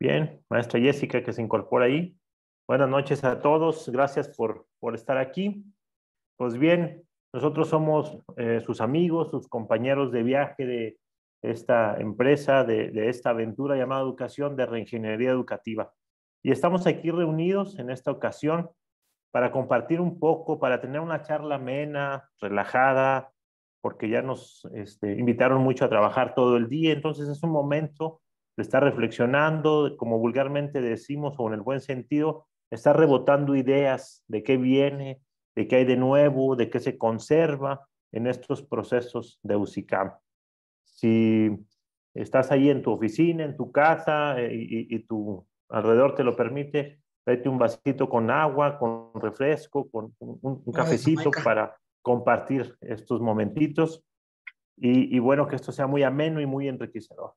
Bien, maestra Jessica que se incorpora ahí. Buenas noches a todos, gracias por, estar aquí. Pues bien, nosotros somos eh, sus amigos, sus compañeros de viaje de esta empresa, de, esta aventura llamada Educación de Reingeniería Educativa. Y estamos aquí reunidos en esta ocasión para compartir un poco, para tener una charla amena, relajada, porque ya nos este, invitaron mucho a trabajar todo el día, entonces es un momento está reflexionando, como vulgarmente decimos, o en el buen sentido, está rebotando ideas de qué viene, de qué hay de nuevo, de qué se conserva en estos procesos de Usicam. Si estás ahí en tu oficina, en tu casa eh, y, tu alrededor te lo permite, date un vasito con agua, con refresco, con un, cafecito para compartir estos momentitos y bueno, que esto sea muy ameno y muy enriquecedor.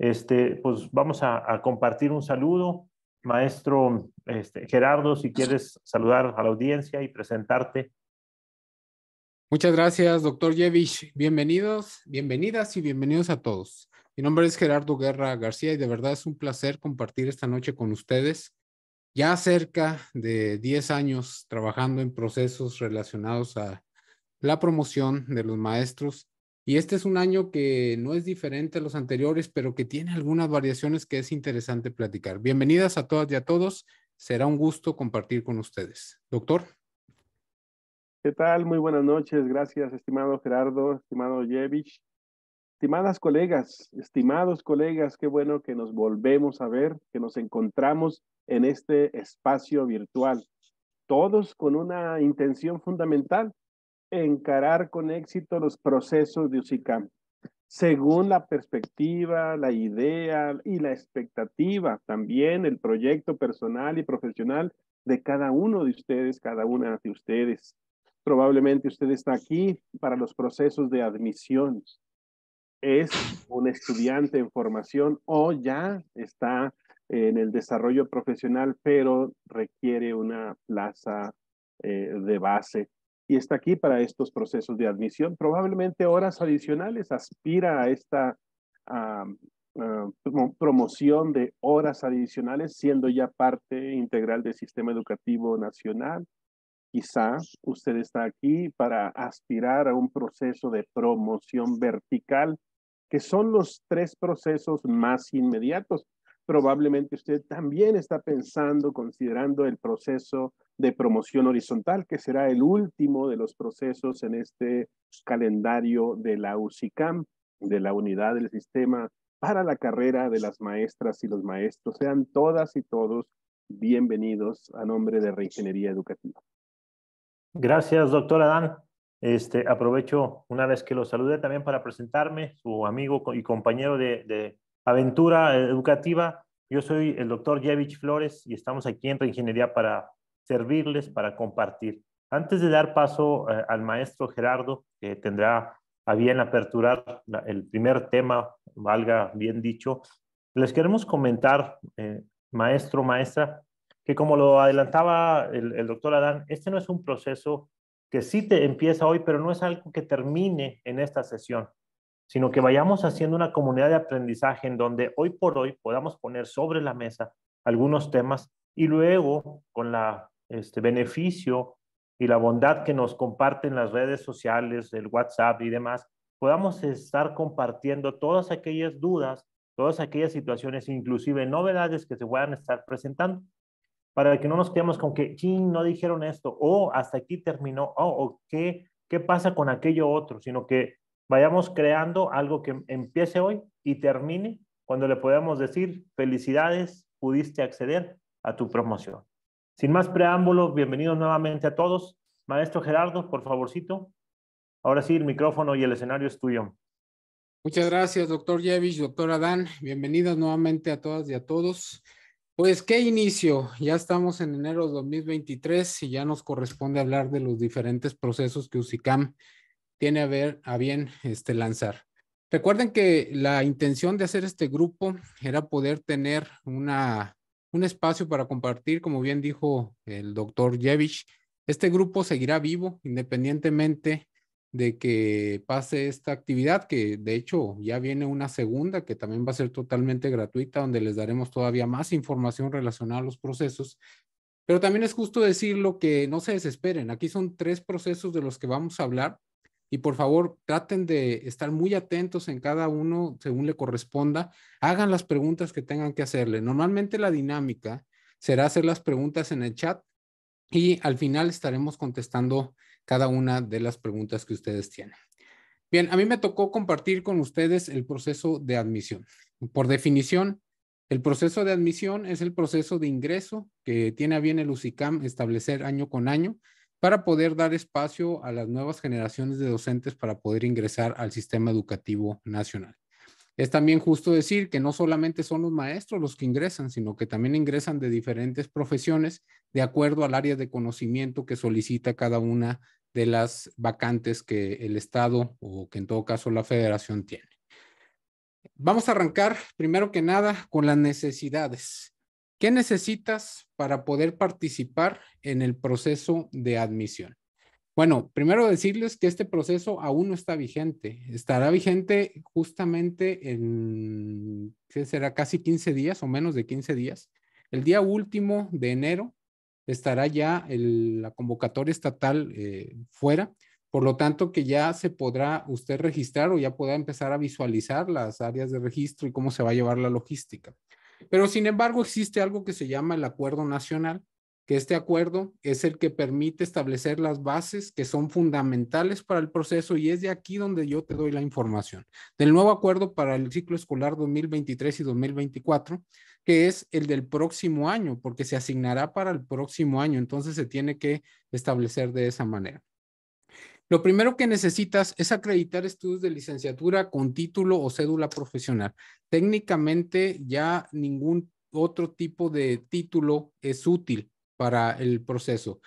Este, pues vamos a, compartir un saludo. Maestro este, Gerardo, si quieres saludar a la audiencia y presentarte. Muchas gracias, doctor Yevich. Bienvenidos, bienvenidas y bienvenidos a todos. Mi nombre es Gerardo Guerra García y de verdad es un placer compartir esta noche con ustedes. Ya cerca de 10 años trabajando en procesos relacionados a la promoción de los maestros y este es un año que no es diferente a los anteriores, pero que tiene algunas variaciones que es interesante platicar. Bienvenidas a todas y a todos. Será un gusto compartir con ustedes. Doctor. ¿Qué tal? Muy buenas noches. Gracias, estimado Gerardo, estimado Yevich, estimadas colegas, estimados colegas. Qué bueno que nos volvemos a ver, que nos encontramos en este espacio virtual, todos con una intención fundamental, encarar con éxito los procesos de UCICAM, según la perspectiva, la idea y la expectativa, también el proyecto personal y profesional de cada uno de ustedes, cada una de ustedes. Probablemente usted está aquí para los procesos de admisión. Es un estudiante en formación o ya está en el desarrollo profesional, pero requiere una plaza eh, de base y está aquí para estos procesos de admisión. Probablemente horas adicionales aspira a esta promoción de horas adicionales, siendo ya parte integral del sistema educativo nacional. Quizá usted está aquí para aspirar a un proceso de promoción vertical, que son los tres procesos más inmediatos probablemente usted también está pensando, considerando el proceso de promoción horizontal, que será el último de los procesos en este calendario de la UCICAM, de la unidad del sistema para la carrera de las maestras y los maestros. Sean todas y todos bienvenidos a nombre de Reingeniería Educativa. Gracias, doctor Adán. Este, aprovecho una vez que lo salude también para presentarme, su amigo y compañero de aventura educativa. Yo soy el doctor Yevich Flores y estamos aquí en Reingeniería para servirles, para compartir. Antes de dar paso eh, al maestro Gerardo, que tendrá a bien aperturar el primer tema, valga bien dicho, les queremos comentar, eh, maestro, maestra, que como lo adelantaba el, el, doctor Adán, este no es un proceso que sí te empieza hoy, pero no es algo que termine en esta sesión sino que vayamos haciendo una comunidad de aprendizaje en donde hoy por hoy podamos poner sobre la mesa algunos temas y luego con la este beneficio y la bondad que nos comparten las redes sociales, el WhatsApp y demás, podamos estar compartiendo todas aquellas dudas, todas aquellas situaciones, inclusive novedades que se puedan estar presentando, para que no nos quedemos con que, ching, no dijeron esto, o hasta aquí terminó, o, o ¿qué, qué pasa con aquello otro, sino que vayamos creando algo que empiece hoy y termine cuando le podamos decir felicidades, pudiste acceder a tu promoción. Sin más preámbulos, bienvenidos nuevamente a todos. Maestro Gerardo, por favorcito. Ahora sí, el micrófono y el escenario es tuyo. Muchas gracias, doctor Yevich, doctor Adán. Bienvenidos nuevamente a todas y a todos. Pues qué inicio, ya estamos en enero de 2023 y ya nos corresponde hablar de los diferentes procesos que UCICAM tiene a, ver, a bien este, lanzar. Recuerden que la intención de hacer este grupo era poder tener una, un espacio para compartir, como bien dijo el doctor Yevich. Este grupo seguirá vivo independientemente de que pase esta actividad, que de hecho ya viene una segunda que también va a ser totalmente gratuita, donde les daremos todavía más información relacionada a los procesos. Pero también es justo decirlo que no se desesperen. Aquí son tres procesos de los que vamos a hablar y por favor traten de estar muy atentos en cada uno según le corresponda. Hagan las preguntas que tengan que hacerle. Normalmente la dinámica será hacer las preguntas en el chat y al final estaremos contestando cada una de las preguntas que ustedes tienen. Bien, a mí me tocó compartir con ustedes el proceso de admisión. Por definición, el proceso de admisión es el proceso de ingreso que tiene a bien el UCICAM establecer año con año para poder dar espacio a las nuevas generaciones de docentes para poder ingresar al sistema educativo nacional. Es también justo decir que no solamente son los maestros los que ingresan, sino que también ingresan de diferentes profesiones de acuerdo al área de conocimiento que solicita cada una de las vacantes que el Estado o que en todo caso la federación tiene. Vamos a arrancar primero que nada con las necesidades. ¿Qué necesitas para poder participar en el proceso de admisión? Bueno, primero decirles que este proceso aún no está vigente. Estará vigente justamente en, ¿qué será? Casi 15 días o menos de 15 días. El día último de enero estará ya la convocatoria estatal eh, fuera. Por lo tanto, que ya se podrá usted registrar o ya podrá empezar a visualizar las áreas de registro y cómo se va a llevar la logística. Pero sin embargo existe algo que se llama el acuerdo nacional, que este acuerdo es el que permite establecer las bases que son fundamentales para el proceso y es de aquí donde yo te doy la información del nuevo acuerdo para el ciclo escolar 2023 y 2024, que es el del próximo año, porque se asignará para el próximo año, entonces se tiene que establecer de esa manera. Lo primero que necesitas es acreditar estudios de licenciatura con título o cédula profesional. Técnicamente ya ningún otro tipo de título es útil para el proceso.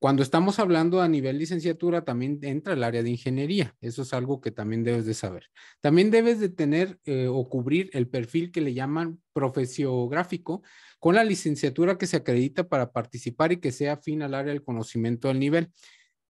Cuando estamos hablando a nivel licenciatura, también entra el área de ingeniería. Eso es algo que también debes de saber. También debes de tener eh, o cubrir el perfil que le llaman profesiográfico con la licenciatura que se acredita para participar y que sea afín al área del conocimiento del nivel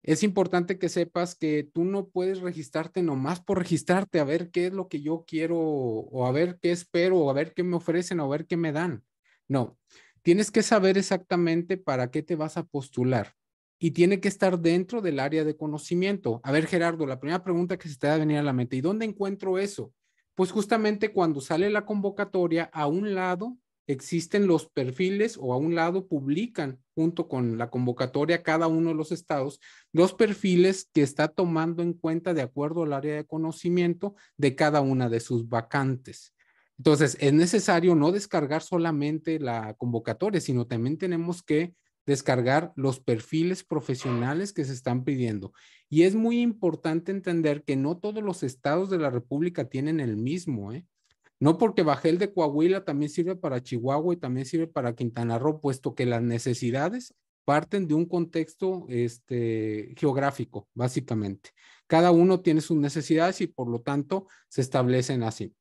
es importante que sepas que tú no puedes registrarte nomás por registrarte a ver qué es lo que yo quiero o a ver qué espero o a ver qué me ofrecen o a ver qué me dan. No, tienes que saber exactamente para qué te vas a postular y tiene que estar dentro del área de conocimiento. A ver, Gerardo, la primera pregunta que se te va a venir a la mente, ¿y dónde encuentro eso? Pues justamente cuando sale la convocatoria, a un lado existen los perfiles o a un lado publican junto con la convocatoria cada uno de los estados los perfiles que está tomando en cuenta de acuerdo al área de conocimiento de cada una de sus vacantes. Entonces, es necesario no descargar solamente la convocatoria, sino también tenemos que descargar los perfiles profesionales que se están pidiendo. Y es muy importante entender que no todos los estados de la República tienen el mismo. ¿eh? No porque Bajel de Coahuila también sirve para Chihuahua y también sirve para Quintana Roo, puesto que las necesidades parten de un contexto este, geográfico, básicamente. Cada uno tiene sus necesidades y por lo tanto se establecen así.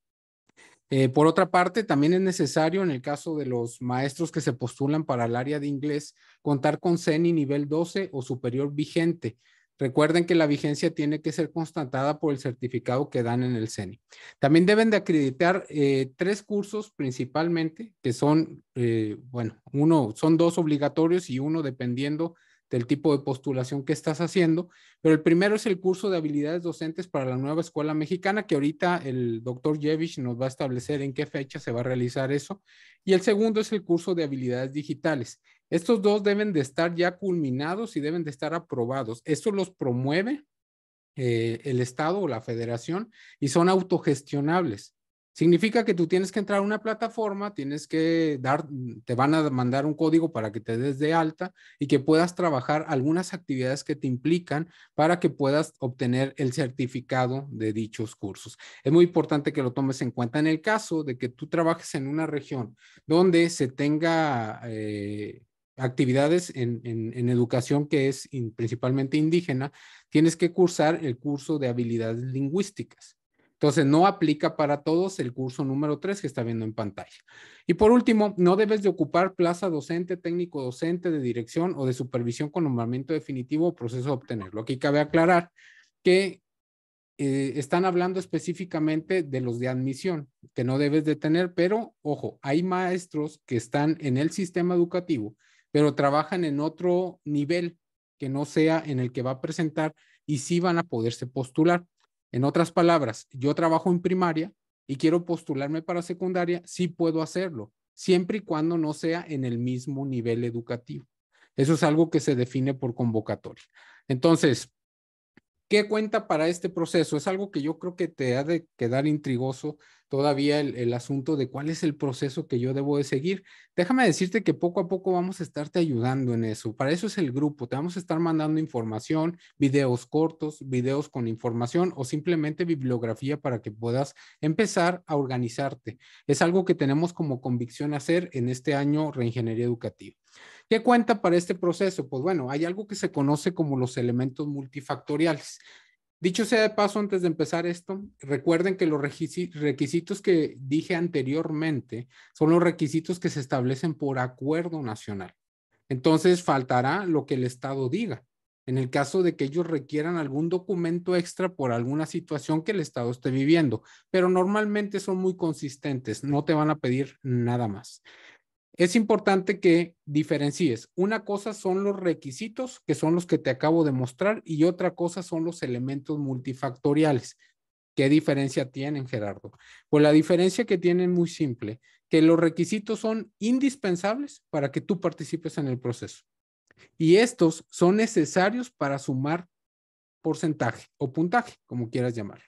Eh, por otra parte, también es necesario en el caso de los maestros que se postulan para el área de inglés contar con CENI nivel 12 o superior vigente Recuerden que la vigencia tiene que ser constatada por el certificado que dan en el CENI. También deben de acreditar eh, tres cursos principalmente, que son, eh, bueno, uno, son dos obligatorios y uno dependiendo del tipo de postulación que estás haciendo, pero el primero es el curso de habilidades docentes para la nueva escuela mexicana, que ahorita el doctor Yevich nos va a establecer en qué fecha se va a realizar eso, y el segundo es el curso de habilidades digitales. Estos dos deben de estar ya culminados y deben de estar aprobados. Eso los promueve eh, el Estado o la federación y son autogestionables. Significa que tú tienes que entrar a una plataforma, tienes que dar, te van a mandar un código para que te des de alta y que puedas trabajar algunas actividades que te implican para que puedas obtener el certificado de dichos cursos. Es muy importante que lo tomes en cuenta en el caso de que tú trabajes en una región donde se tenga eh, actividades en, en, educación que es principalmente indígena, tienes que cursar el curso de habilidades lingüísticas. Entonces, no aplica para todos el curso número 3 que está viendo en pantalla. Y por último, no debes de ocupar plaza docente, técnico docente, de dirección o de supervisión con nombramiento definitivo o proceso de obtenerlo. Aquí cabe aclarar que eh, están hablando específicamente de los de admisión, que no debes de tener, pero ojo, hay maestros que están en el sistema educativo pero trabajan en otro nivel que no sea en el que va a presentar y sí van a poderse postular. En otras palabras, yo trabajo en primaria y quiero postularme para secundaria, sí puedo hacerlo, siempre y cuando no sea en el mismo nivel educativo. Eso es algo que se define por convocatoria. Entonces, ¿Qué cuenta para este proceso? Es algo que yo creo que te ha de quedar intrigoso todavía el, asunto de cuál es el proceso que yo debo de seguir. Déjame decirte que poco a poco vamos a estarte ayudando en eso. Para eso es el grupo. Te vamos a estar mandando información, videos cortos, videos con información o simplemente bibliografía para que puedas empezar a organizarte. Es algo que tenemos como convicción hacer en este año Reingeniería Educativa. ¿Qué cuenta para este proceso? Pues bueno, hay algo que se conoce como los elementos multifactoriales. Dicho sea de paso, antes de empezar esto, recuerden que los requisitos que dije anteriormente son los requisitos que se establecen por acuerdo nacional. Entonces, faltará lo que el Estado diga. En el caso de que ellos requieran algún documento extra por alguna situación que el Estado esté viviendo, pero normalmente son muy consistentes, no te van a pedir nada más es importante que diferencies. Una cosa son los requisitos, que son los que te acabo de mostrar, y otra cosa son los elementos multifactoriales. ¿Qué diferencia tienen, Gerardo? Pues la diferencia que tienen es muy simple, que los requisitos son indispensables para que tú participes en el proceso. Y estos son necesarios para sumar porcentaje o puntaje, como quieras llamarlo.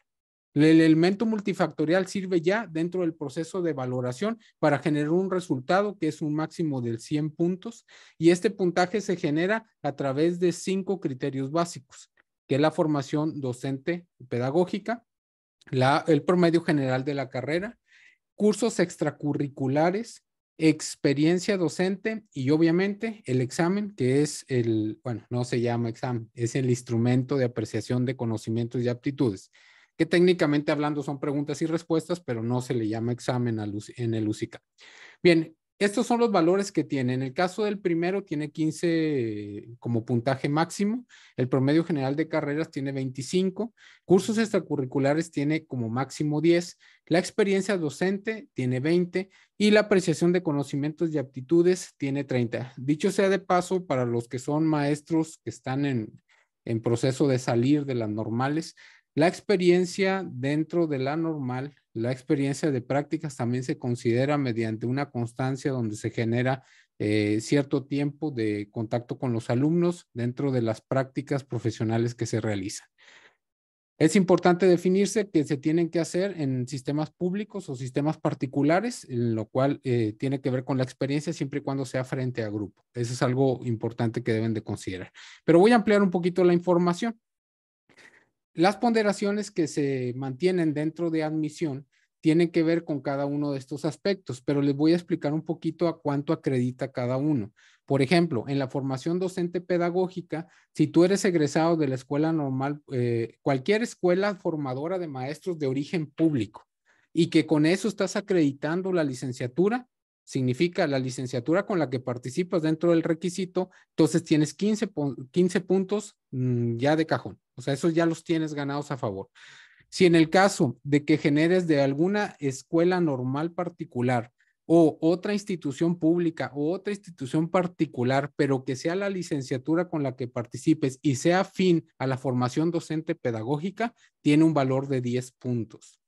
El elemento multifactorial sirve ya dentro del proceso de valoración para generar un resultado que es un máximo de 100 puntos y este puntaje se genera a través de cinco criterios básicos, que es la formación docente pedagógica, el promedio general de la carrera, cursos extracurriculares, experiencia docente y obviamente el examen, que es el, bueno, no se llama examen, es el instrumento de apreciación de conocimientos y aptitudes que técnicamente hablando son preguntas y respuestas, pero no se le llama examen en el UCICA. Bien, estos son los valores que tiene. En el caso del primero tiene 15 como puntaje máximo, el promedio general de carreras tiene 25, cursos extracurriculares tiene como máximo 10, la experiencia docente tiene 20 y la apreciación de conocimientos y aptitudes tiene 30. Dicho sea de paso, para los que son maestros que están en, en proceso de salir de las normales, la experiencia dentro de la normal, la experiencia de prácticas también se considera mediante una constancia donde se genera eh, cierto tiempo de contacto con los alumnos dentro de las prácticas profesionales que se realizan. Es importante definirse que se tienen que hacer en sistemas públicos o sistemas particulares, en lo cual eh, tiene que ver con la experiencia siempre y cuando sea frente a grupo. Eso es algo importante que deben de considerar. Pero voy a ampliar un poquito la información. Las ponderaciones que se mantienen dentro de admisión tienen que ver con cada uno de estos aspectos, pero les voy a explicar un poquito a cuánto acredita cada uno. Por ejemplo, en la formación docente pedagógica, si tú eres egresado de la escuela normal, eh, cualquier escuela formadora de maestros de origen público, y que con eso estás acreditando la licenciatura, significa la licenciatura con la que participas dentro del requisito, entonces tienes 15, puntos mm, ya de cajón. O sea, ya los tienes ganados a favor. Si en el caso de que generes de alguna escuela normal particular o otra institución pública o otra institución particular, pero que sea la licenciatura con la que participes y sea fin a la formación docente pedagógica, tiene un valor de 10 puntos.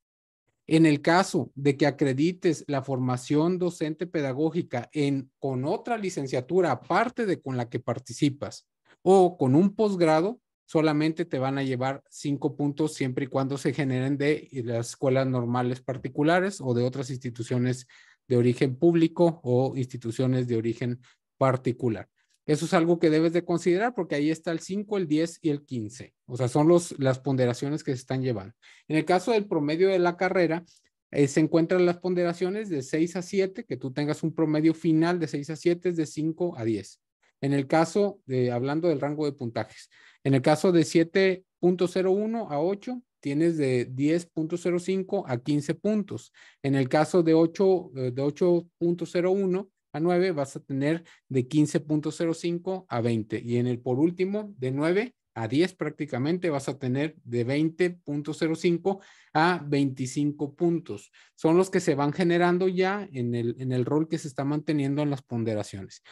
En el caso de que acredites la formación docente pedagógica en, con otra licenciatura aparte de con la que participas o con un posgrado, solamente te van a llevar cinco puntos siempre y cuando se generen de las escuelas normales particulares o de otras instituciones de origen público o instituciones de origen particular. Eso es algo que debes de considerar porque ahí está el 5, el 10 y el 15. O sea, son los, las ponderaciones que se están llevando. En el caso del promedio de la carrera, eh, se encuentran las ponderaciones de 6 a siete, que tú tengas un promedio final de seis a siete, es de 5 a diez. En el caso de, hablando del rango de puntajes, en el caso de 7.01 a 8, tienes de 10.05 a 15 puntos. En el caso de 8, eh, de 8.01 a 9, vas a tener de 15.05 a 20. Y en el por último, de 9 a 10 prácticamente vas a tener de 20.05 a 25 puntos. Son los que se van generando ya en el, en el rol que se está manteniendo en las ponderaciones.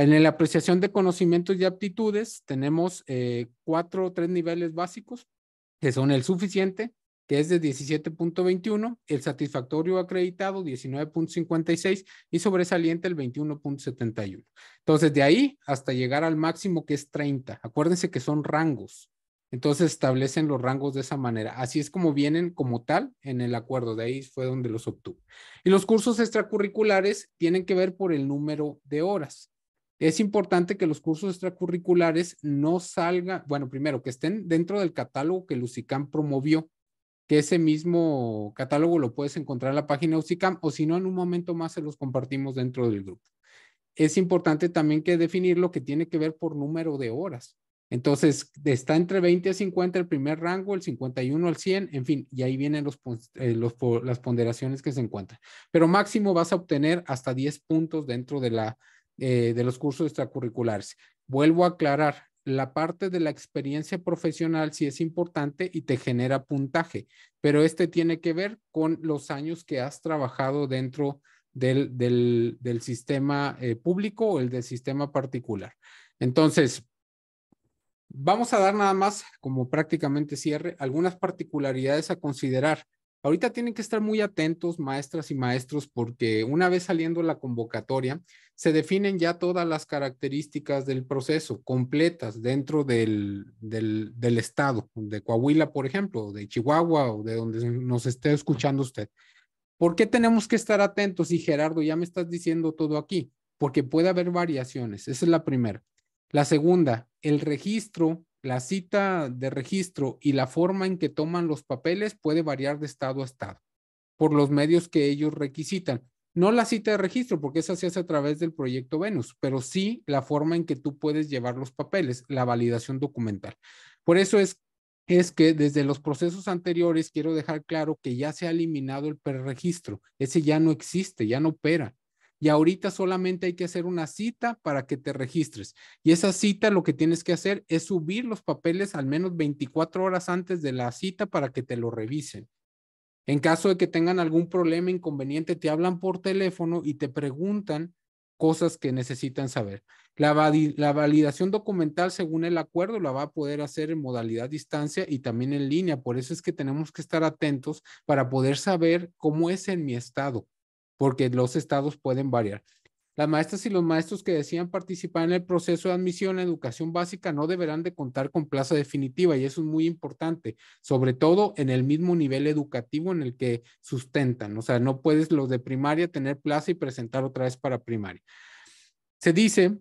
En la apreciación de conocimientos y aptitudes tenemos eh, cuatro o tres niveles básicos, que son el suficiente, que es de 17.21, el satisfactorio acreditado 19.56 y sobresaliente el 21.71. Entonces, de ahí hasta llegar al máximo que es 30. Acuérdense que son rangos. Entonces, establecen los rangos de esa manera. Así es como vienen como tal en el acuerdo. De ahí fue donde los obtuve. Y los cursos extracurriculares tienen que ver por el número de horas. Es importante que los cursos extracurriculares no salgan, bueno, primero, que estén dentro del catálogo que el promovió, que ese mismo catálogo lo puedes encontrar en la página LUCICAM, o si no, en un momento más se los compartimos dentro del grupo. Es importante también que definir lo que tiene que ver por número de horas. Entonces, está entre 20 a 50 el primer rango, el 51 al 100, en fin, y ahí vienen los, eh, los, las ponderaciones que se encuentran. Pero máximo vas a obtener hasta 10 puntos dentro de la eh, de los cursos extracurriculares. Vuelvo a aclarar, la parte de la experiencia profesional sí es importante y te genera puntaje, pero este tiene que ver con los años que has trabajado dentro del, sistema eh, público o el del sistema particular. Entonces, vamos a dar nada más como prácticamente cierre algunas particularidades a considerar Ahorita tienen que estar muy atentos, maestras y maestros, porque una vez saliendo la convocatoria, se definen ya todas las características del proceso completas dentro del, del, estado, de Coahuila, por ejemplo, de Chihuahua o de donde nos esté escuchando usted. ¿Por qué tenemos que estar atentos? Y Gerardo, ya me estás diciendo todo aquí, porque puede haber variaciones. Esa es la primera. La segunda, el registro la cita de registro y la forma en que toman los papeles puede variar de estado a estado por los medios que ellos requisitan. No la cita de registro, porque esa se hace a través del proyecto Venus, pero sí la forma en que tú puedes llevar los papeles, la validación documental. Por eso es, es que desde los procesos anteriores quiero dejar claro que ya se ha eliminado el preregistro. Ese ya no existe, ya no opera y ahorita solamente hay que hacer una cita para que te registres. Y esa cita lo que tienes que hacer es subir los papeles al menos 24 horas antes de la cita para que te lo revisen. En caso de que tengan algún problema, inconveniente, te hablan por teléfono y te preguntan cosas que necesitan saber. La, validación documental, según el acuerdo, la va a poder hacer en modalidad distancia y también en línea. Por eso es que tenemos que estar atentos para poder saber cómo es en mi estado, porque los estados pueden variar. Las maestras y los maestros que decían participar en el proceso de admisión a educación básica no deberán de contar con plaza definitiva y eso es muy importante, sobre todo en el mismo nivel educativo en el que sustentan. O sea, no puedes los de primaria tener plaza y presentar otra vez para primaria. Se dice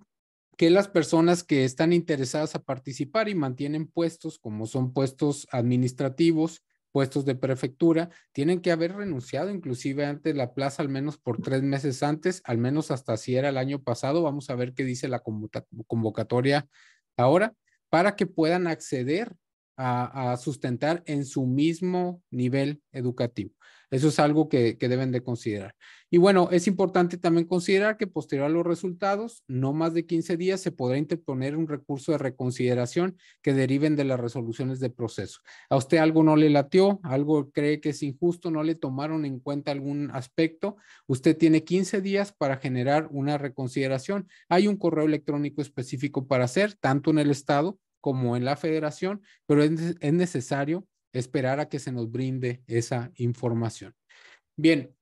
que las personas que están interesadas a participar y mantienen puestos, como son puestos administrativos, puestos de prefectura, tienen que haber renunciado inclusive antes la plaza, al menos por tres meses antes, al menos hasta si era el año pasado. Vamos a ver qué dice la convocatoria ahora, para que puedan acceder a, sustentar en su mismo nivel educativo. Eso es algo que, deben de considerar. Y bueno, es importante también considerar que posterior a los resultados, no más de 15 días, se podrá interponer un recurso de reconsideración que deriven de las resoluciones de proceso. A usted algo no le latió, algo cree que es injusto, no le tomaron en cuenta algún aspecto. Usted tiene 15 días para generar una reconsideración. Hay un correo electrónico específico para hacer, tanto en el Estado como en la federación, pero es, necesario esperar a que se nos brinde esa información. Bien,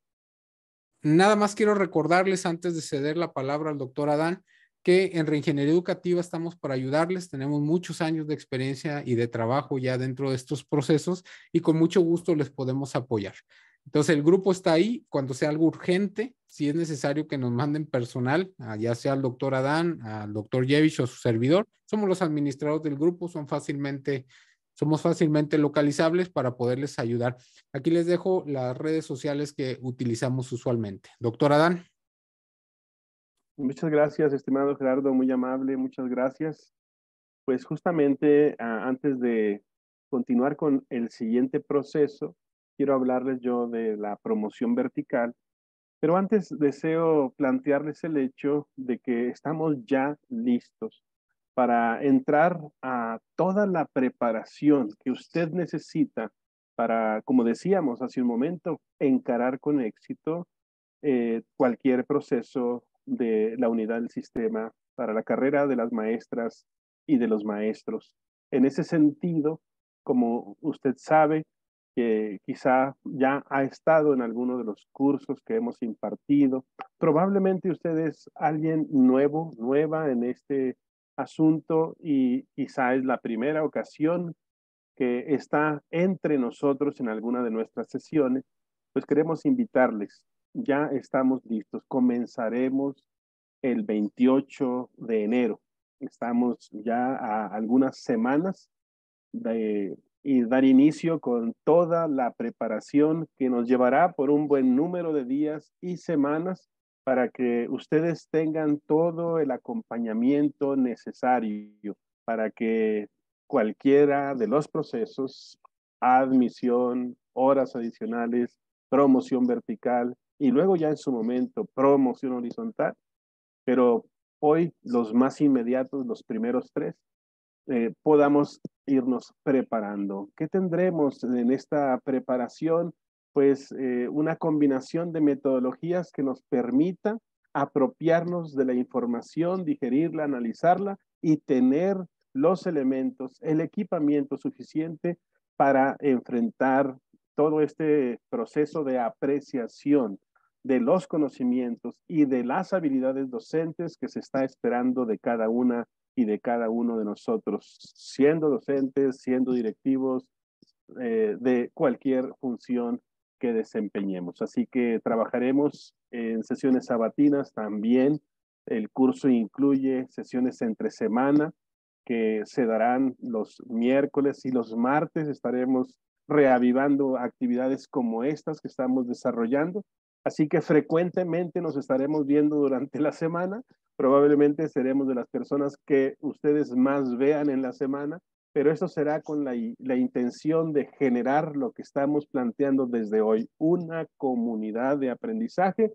nada más quiero recordarles antes de ceder la palabra al doctor Adán que en reingeniería educativa estamos para ayudarles, tenemos muchos años de experiencia y de trabajo ya dentro de estos procesos y con mucho gusto les podemos apoyar. Entonces el grupo está ahí, cuando sea algo urgente, si es necesario que nos manden personal, ah, ya sea al doctor Adán, al doctor Yevich o su servidor. Somos los administradores del grupo, son fácilmente, somos fácilmente localizables para poderles ayudar. Aquí les dejo las redes sociales que utilizamos usualmente. Doctor Adán. Muchas gracias, estimado Gerardo, muy amable, muchas gracias. Pues justamente ah, antes de continuar con el siguiente proceso, quiero hablarles yo de la promoción vertical pero antes deseo plantearles el hecho de que estamos ya listos para entrar a toda la preparación que usted necesita para, como decíamos hace un momento, encarar con éxito eh, cualquier proceso de la unidad del sistema para la carrera de las maestras y de los maestros. En ese sentido, como usted sabe, que quizá ya ha estado en alguno de los cursos que hemos impartido. Probablemente usted es alguien nuevo, nueva en este asunto y quizá es la primera ocasión que está entre nosotros en alguna de nuestras sesiones, pues queremos invitarles. Ya estamos listos. Comenzaremos el 28 de enero. Estamos ya a algunas semanas de y dar inicio con toda la preparación que nos llevará por un buen número de días y semanas para que ustedes tengan todo el acompañamiento necesario para que cualquiera de los procesos, admisión, horas adicionales, promoción vertical y luego ya en su momento promoción horizontal, pero hoy los más inmediatos, los primeros tres, eh, podamos irnos preparando. ¿Qué tendremos en esta preparación? Pues eh, una combinación de metodologías que nos permita apropiarnos de la información, digerirla, analizarla y tener los elementos, el equipamiento suficiente para enfrentar todo este proceso de apreciación de los conocimientos y de las habilidades docentes que se está esperando de cada una y de cada uno de nosotros, siendo docentes, siendo directivos, eh, de cualquier función que desempeñemos. Así que trabajaremos en sesiones sabatinas también. El curso incluye sesiones entre semana que se darán los miércoles y los martes. Estaremos reavivando actividades como estas que estamos desarrollando. Así que frecuentemente nos estaremos viendo durante la semana probablemente seremos de las personas que ustedes más vean en la semana, pero eso será con la, intención de generar lo que estamos planteando desde hoy, una comunidad de aprendizaje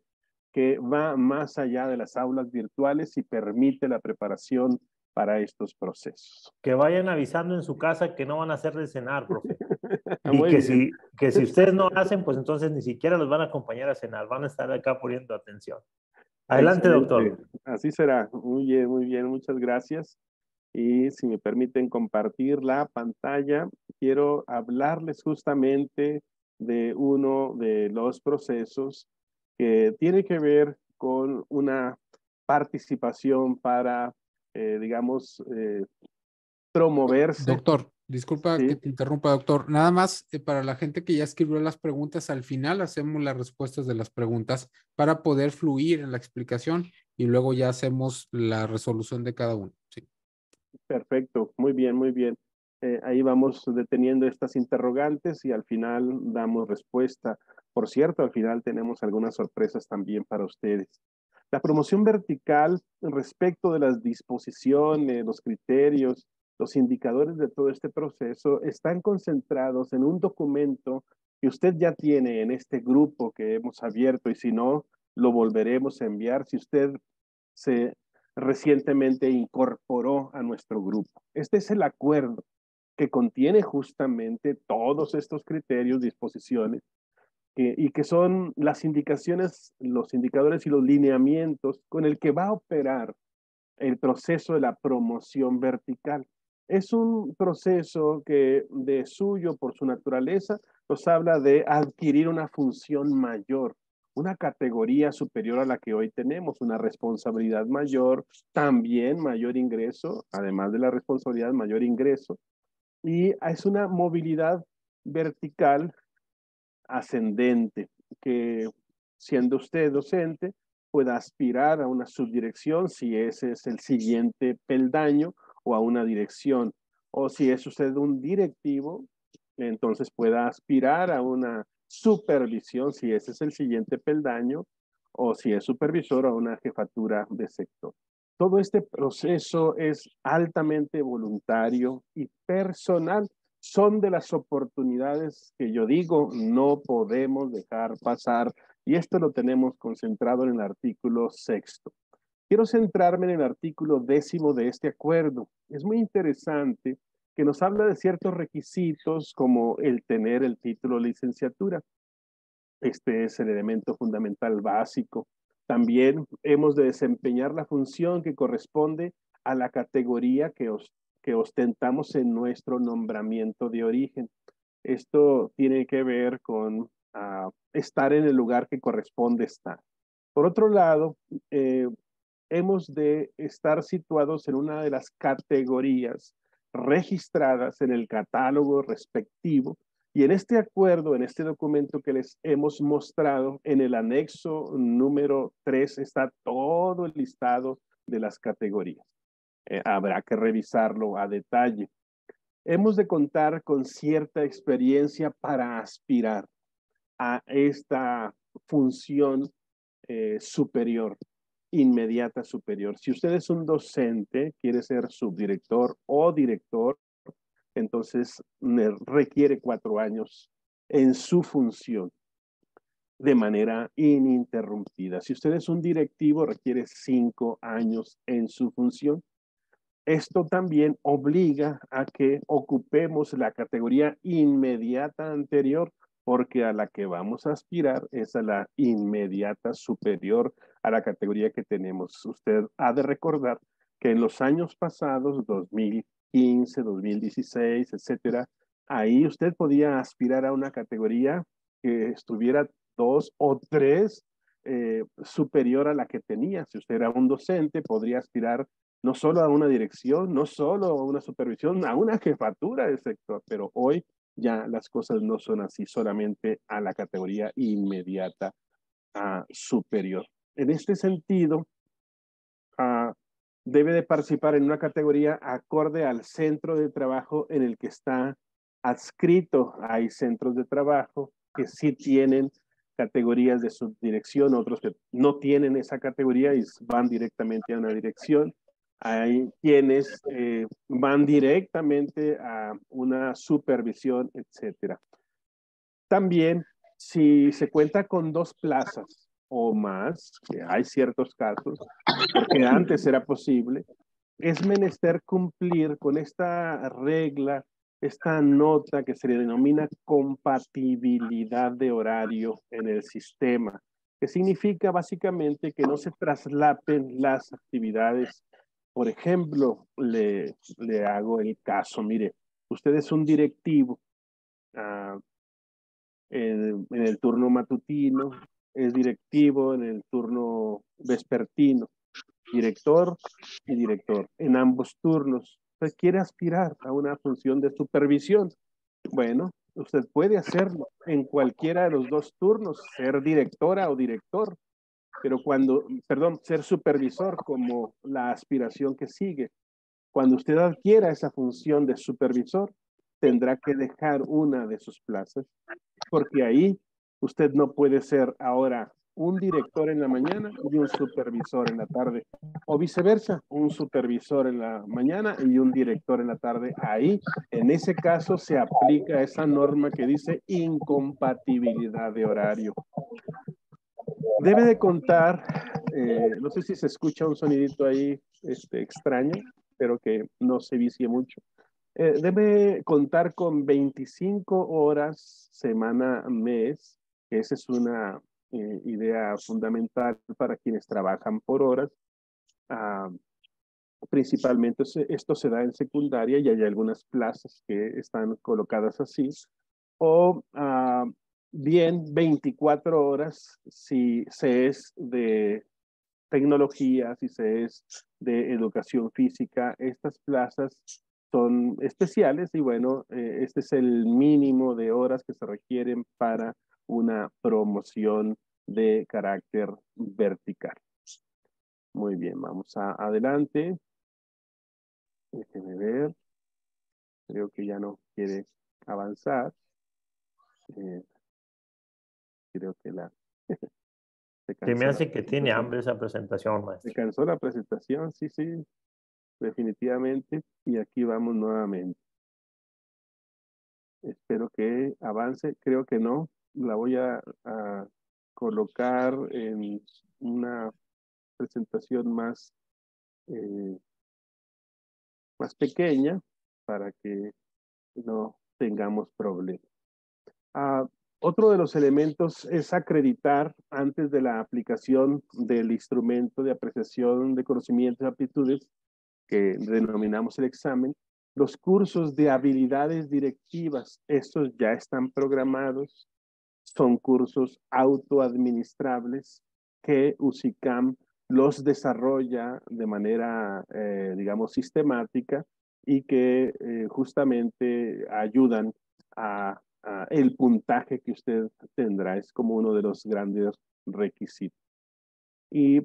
que va más allá de las aulas virtuales y permite la preparación para estos procesos. Que vayan avisando en su casa que no van a hacer de cenar, profe. y que si, que si ustedes no hacen, pues entonces ni siquiera los van a acompañar a cenar, van a estar acá poniendo atención. Adelante, doctor. Así será. Muy bien, muy bien. Muchas gracias. Y si me permiten compartir la pantalla, quiero hablarles justamente de uno de los procesos que tiene que ver con una participación para eh, digamos, eh, promoverse. Doctor, disculpa que te interrumpa, doctor. Nada más eh, para la gente que ya escribió las preguntas, al final hacemos las respuestas de las preguntas para poder fluir en la explicación y luego ya hacemos la resolución de cada uno. Perfecto, muy bien, muy bien. ahí vamos deteniendo estas interrogantes y al final damos respuesta. Por cierto, al final tenemos algunas sorpresas también para ustedes. La promoción vertical respecto de las disposiciones, los criterios, los indicadores de todo este proceso están concentrados en un documento que usted ya tiene en este grupo que hemos abierto y si no, lo volveremos a enviar si usted se recientemente incorporó a nuestro grupo. Este es el acuerdo que contiene justamente todos estos criterios, disposiciones y que son las indicaciones, los indicadores y los lineamientos con el que va a operar el proceso de la promoción vertical. Es un proceso que de suyo, por su naturaleza, nos habla de adquirir una función mayor, una categoría superior a la que hoy tenemos, una responsabilidad mayor, también mayor ingreso, además de la responsabilidad, mayor ingreso. Y es una movilidad vertical ascendente, que siendo usted docente pueda aspirar a una subdirección si ese es el siguiente peldaño o a una dirección, o si es usted un directivo, entonces pueda aspirar a una supervisión si ese es el siguiente peldaño, o si es supervisor a una jefatura de sector. Todo este proceso es altamente voluntario y personal son de las oportunidades que yo digo no podemos dejar pasar y esto lo tenemos concentrado en el artículo sexto. Quiero centrarme en el artículo décimo de este acuerdo. Es muy interesante que nos habla de ciertos requisitos como el tener el título de licenciatura. Este es el elemento fundamental básico. También hemos de desempeñar la función que corresponde a la categoría que, os, que ostentamos en nuestro nombramiento de origen. Esto tiene que ver con ah, estar en el lugar que corresponde estar. Por otro lado, eh, hemos de estar situados en una de las categorías registradas en el catálogo respectivo. Y en este acuerdo, en este documento que les hemos mostrado, en el anexo número 3 está todo el listado de las categorías. Eh, habrá que revisarlo a detalle. Hemos de contar con cierta experiencia para aspirar a esta función eh, superior, inmediata superior. Si usted es un docente, quiere ser subdirector o director, entonces requiere cuatro años en su función de manera ininterrumpida. Si usted es un directivo, requiere cinco años en su función. Esto también obliga a que ocupemos la categoría inmediata anterior, porque a la que vamos a aspirar es a la inmediata superior a la categoría que tenemos. Usted ha de recordar que en los años pasados, 2015, 2016, etcétera, ahí usted podía aspirar a una categoría que estuviera dos o tres eh, superior a la que tenía. Si usted era un docente, podría aspirar no solo a una dirección, no solo a una supervisión, a una jefatura del sector, pero hoy ya las cosas no son así, solamente a la categoría inmediata superior. En este sentido, ah, debe de participar en una categoría acorde al centro de trabajo en el que está adscrito. Hay centros de trabajo que sí tienen categorías de subdirección, otros que no tienen esa categoría y van directamente a una dirección. Hay quienes eh, van directamente a una supervisión, etcétera. También, si se cuenta con dos plazas o más, que hay ciertos casos, que antes era posible, es menester cumplir con esta regla, esta nota que se denomina compatibilidad de horario en el sistema, que significa básicamente que no se traslapen las actividades por ejemplo, le, le hago el caso, mire, usted es un directivo ah, en, en el turno matutino, es directivo en el turno vespertino, director y director, en ambos turnos. Usted quiere aspirar a una función de supervisión. Bueno, usted puede hacerlo en cualquiera de los dos turnos, ser directora o director pero cuando, perdón, ser supervisor como la aspiración que sigue. Cuando usted adquiera esa función de supervisor, tendrá que dejar una de sus plazas, porque ahí usted no puede ser ahora un director en la mañana y un supervisor en la tarde, o viceversa, un supervisor en la mañana y un director en la tarde. Ahí, en ese caso, se aplica esa norma que dice incompatibilidad de horario debe de contar, eh, no sé si se escucha un sonidito ahí este, extraño, pero que no se vicie mucho. Eh, debe contar con 25 horas semana mes, que esa es una eh, idea fundamental para quienes trabajan por horas. Ah, principalmente esto se da en secundaria y hay algunas plazas que están colocadas así. O ah, bien 24 horas si se es de tecnología, si se es de educación física. Estas plazas son especiales y bueno, eh, este es el mínimo de horas que se requieren para una promoción de carácter vertical. Muy bien, vamos a, adelante. Déjenme ver. Creo que ya no quiere avanzar. Eh, creo que la... se, me hace que tiene hambre esa presentación, maestro. Se cansó la presentación, sí, sí, definitivamente. Y aquí vamos nuevamente. Espero que avance, creo que no. La voy a, a colocar en una presentación más, eh, más pequeña para que no tengamos problemas. Ah, otro de los elementos es acreditar antes de la aplicación del instrumento de apreciación de conocimientos y aptitudes, que denominamos el examen, los cursos de habilidades directivas. Estos ya están programados, son cursos autoadministrables que UCICAM los desarrolla de manera, eh, digamos, sistemática y que eh, justamente ayudan a Ah, el puntaje que usted tendrá. Es como uno de los grandes requisitos. Y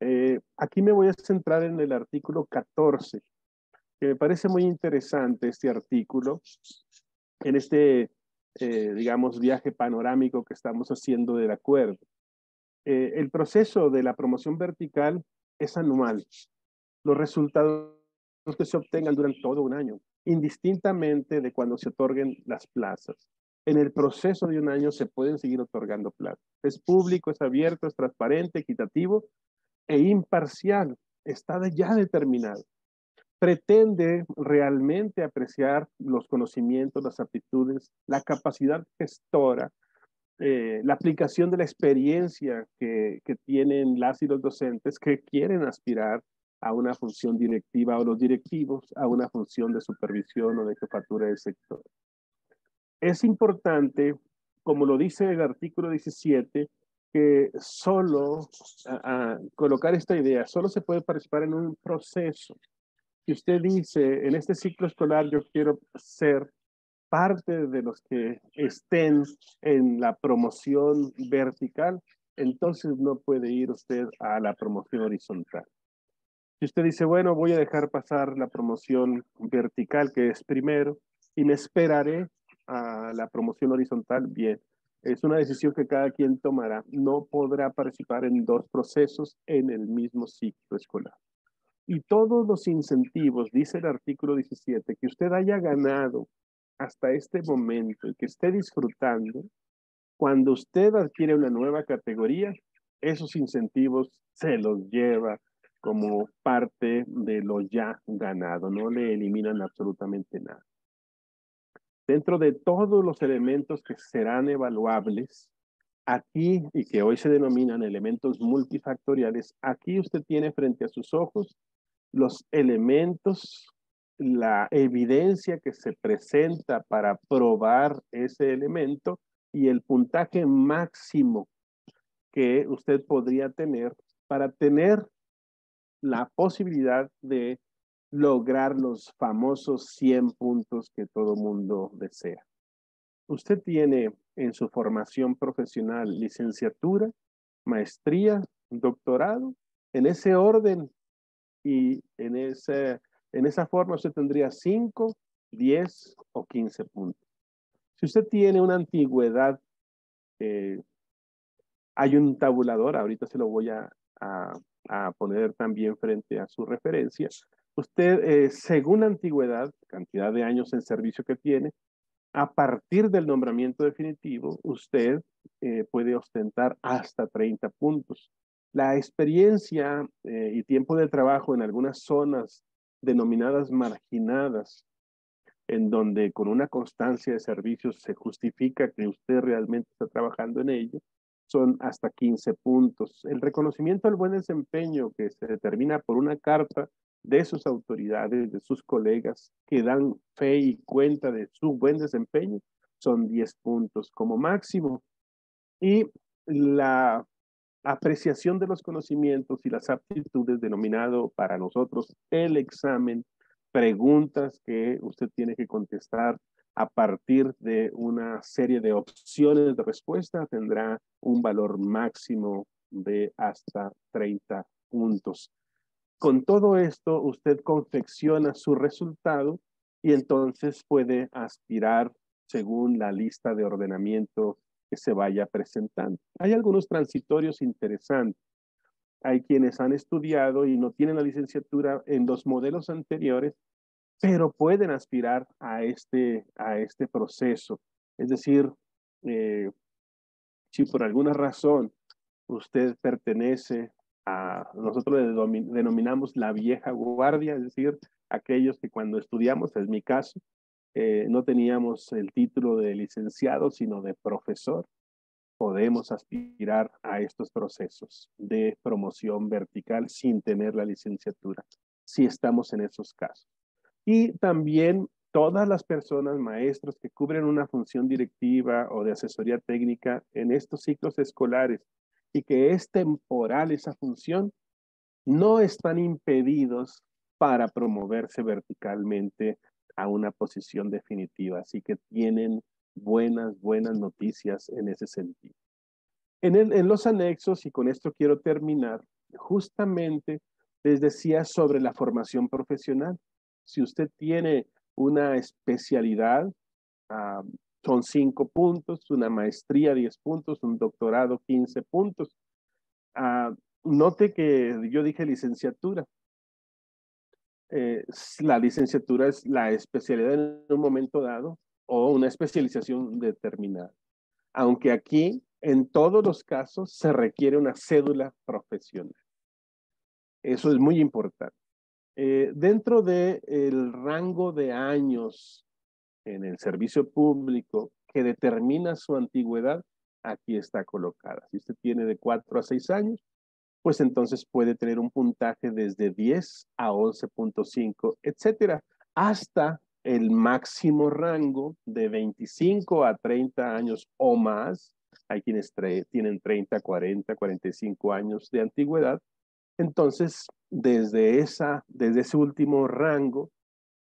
eh, aquí me voy a centrar en el artículo 14, que me parece muy interesante este artículo. En este, eh, digamos, viaje panorámico que estamos haciendo del acuerdo. Eh, el proceso de la promoción vertical es anual. Los resultados que se obtengan duran todo un año, indistintamente de cuando se otorguen las plazas en el proceso de un año se pueden seguir otorgando plazas. Es público, es abierto, es transparente, equitativo e imparcial. Está ya determinado. Pretende realmente apreciar los conocimientos, las aptitudes, la capacidad gestora, eh, la aplicación de la experiencia que, tienen las y los docentes que quieren aspirar a una función directiva o los directivos a una función de supervisión o de jefatura del sector es importante, como lo dice el artículo 17, que solo a, colocar esta idea, solo se puede participar en un proceso. Si usted dice, en este ciclo escolar yo quiero ser parte de los que estén en la promoción vertical, entonces no puede ir usted a la promoción horizontal. Si usted dice, bueno, voy a dejar pasar la promoción vertical, que es primero, y me esperaré a la promoción horizontal, bien. Es una decisión que cada quien tomará. No podrá participar en dos procesos en el mismo ciclo escolar. Y todos los incentivos, dice el artículo 17, que usted haya ganado hasta este momento y que esté disfrutando, cuando usted adquiere una nueva categoría, esos incentivos se los lleva como parte de lo ya ganado, no le eliminan absolutamente nada dentro de todos los elementos que serán evaluables aquí y que hoy se denominan elementos multifactoriales, aquí usted tiene frente a sus ojos los elementos, la evidencia que se presenta para probar ese elemento y el puntaje máximo que usted podría tener para tener la posibilidad de lograr los famosos 100 puntos que todo mundo desea. Usted tiene en su formación profesional licenciatura, maestría, doctorado, en ese orden y en, ese, en esa forma usted tendría 5, 10 o 15 puntos. Si usted tiene una antigüedad, eh, hay un tabulador, ahorita se lo voy a, a, a poner también frente a su referencia, usted, eh, según antigüedad, cantidad de años en servicio que tiene, a partir del nombramiento definitivo, usted eh, puede ostentar hasta 30 puntos. La experiencia eh, y tiempo de trabajo en algunas zonas denominadas marginadas, en donde con una constancia de servicios se justifica que usted realmente está trabajando en ello, son hasta 15 puntos. El reconocimiento al buen desempeño que se determina por una carta de sus autoridades, de sus colegas que dan fe y cuenta de su buen desempeño, son 10 puntos como máximo. Y la apreciación de los conocimientos y las aptitudes, denominado para nosotros el examen, preguntas que usted tiene que contestar a partir de una serie de opciones de respuesta, tendrá un valor máximo de hasta 30 puntos. Con todo esto, usted confecciona su resultado y entonces puede aspirar según la lista de ordenamiento que se vaya presentando. Hay algunos transitorios interesantes. Hay quienes han estudiado y no tienen la licenciatura en los modelos anteriores, pero pueden aspirar a este, a este proceso. Es decir, eh, si por alguna razón usted pertenece nosotros denominamos la vieja guardia, es decir, aquellos que cuando estudiamos, es mi caso, eh, no teníamos el título de licenciado, sino de profesor, podemos aspirar a estos procesos de promoción vertical sin tener la licenciatura, si estamos en esos casos. Y también todas las personas, maestros que cubren una función directiva o de asesoría técnica en estos ciclos escolares, que es temporal esa función, no están impedidos para promoverse verticalmente a una posición definitiva. Así que tienen buenas, buenas noticias en ese sentido. En, los anexos, y con esto quiero terminar, justamente les decía sobre la formación profesional. Si usted tiene una especialidad, son cinco puntos, una maestría diez puntos, un doctorado quince puntos. Ah, note que yo dije licenciatura. Eh, la licenciatura es la especialidad en un momento dado o una especialización determinada. Aunque aquí, en todos los casos, se requiere una cédula profesional. Eso es muy importante. Eh, dentro del el rango de años en el servicio público que determina su antigüedad, aquí está colocada. Si usted tiene de 4 a 6 años, pues entonces puede tener un puntaje desde 10 a 11.5, etcétera, hasta el máximo rango de 25 a 30 años o más. Hay quienes tienen 30, 40, 45 años de antigüedad. Entonces, desde, esa, desde ese último rango,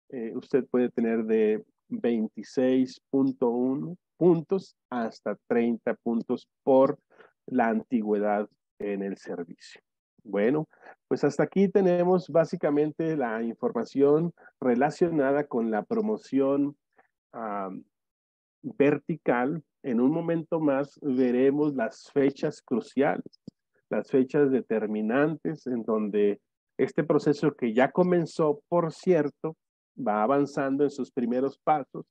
eh, usted puede tener de 26.1 puntos hasta 30 puntos por la antigüedad en el servicio. Bueno, pues hasta aquí tenemos básicamente la información relacionada con la promoción vertical. En un momento más veremos las fechas cruciales, las fechas determinantes en donde este proceso que ya comenzó, por cierto, va avanzando en sus primeros pasos.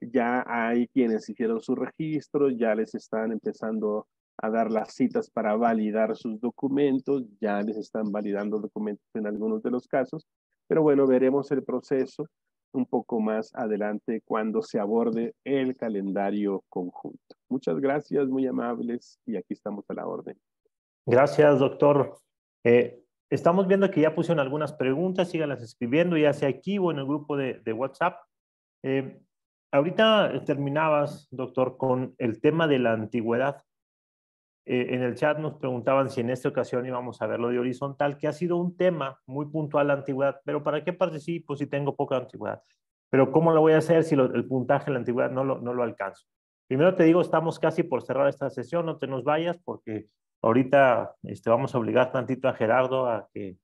Ya hay quienes hicieron su registro, ya les están empezando a dar las citas para validar sus documentos, ya les están validando documentos en algunos de los casos, pero bueno, veremos el proceso un poco más adelante cuando se aborde el calendario conjunto. Muchas gracias, muy amables, y aquí estamos a la orden. Gracias, doctor. Eh, Estamos viendo que ya pusieron algunas preguntas, síganlas escribiendo, ya sea aquí o en el grupo de, WhatsApp. Eh, ahorita terminabas, doctor, con el tema de la antigüedad. Eh, en el chat nos preguntaban si en esta ocasión íbamos a verlo de horizontal, que ha sido un tema muy puntual la antigüedad, pero ¿para qué participo si tengo poca antigüedad? Pero ¿cómo lo voy a hacer si el puntaje de la antigüedad no lo alcanzo? Primero te digo, estamos casi por cerrar esta sesión, no te nos vayas porque Ahorita este, vamos a obligar tantito a Gerardo a que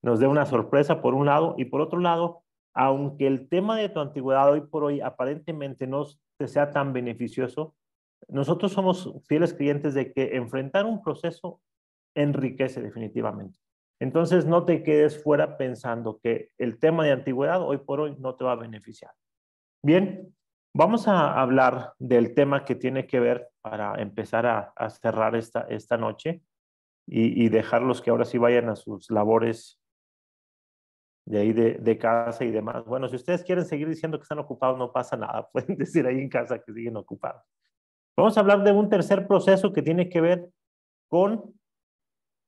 nos dé una sorpresa por un lado y por otro lado, aunque el tema de tu antigüedad hoy por hoy aparentemente no te sea tan beneficioso, nosotros somos fieles clientes de que enfrentar un proceso enriquece definitivamente. Entonces no te quedes fuera pensando que el tema de antigüedad hoy por hoy no te va a beneficiar. Bien, Vamos a hablar del tema que tiene que ver para empezar a, cerrar esta, esta noche y, dejarlos que ahora sí vayan a sus labores de ahí de, de, casa y demás. Bueno, si ustedes quieren seguir diciendo que están ocupados, no pasa nada. Pueden decir ahí en casa que siguen ocupados. Vamos a hablar de un tercer proceso que tiene que ver con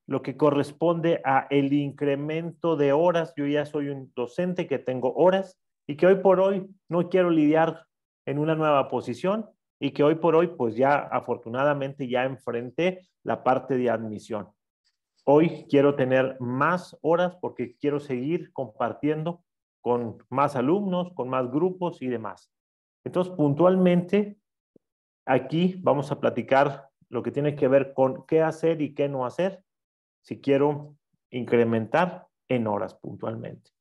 lo que corresponde a el incremento de horas. Yo ya soy un docente que tengo horas y que hoy por hoy no quiero lidiar en una nueva posición y que hoy por hoy, pues ya afortunadamente ya enfrenté la parte de admisión. Hoy quiero tener más horas porque quiero seguir compartiendo con más alumnos, con más grupos y demás. Entonces, puntualmente, aquí vamos a platicar lo que tiene que ver con qué hacer y qué no hacer si quiero incrementar en horas puntualmente.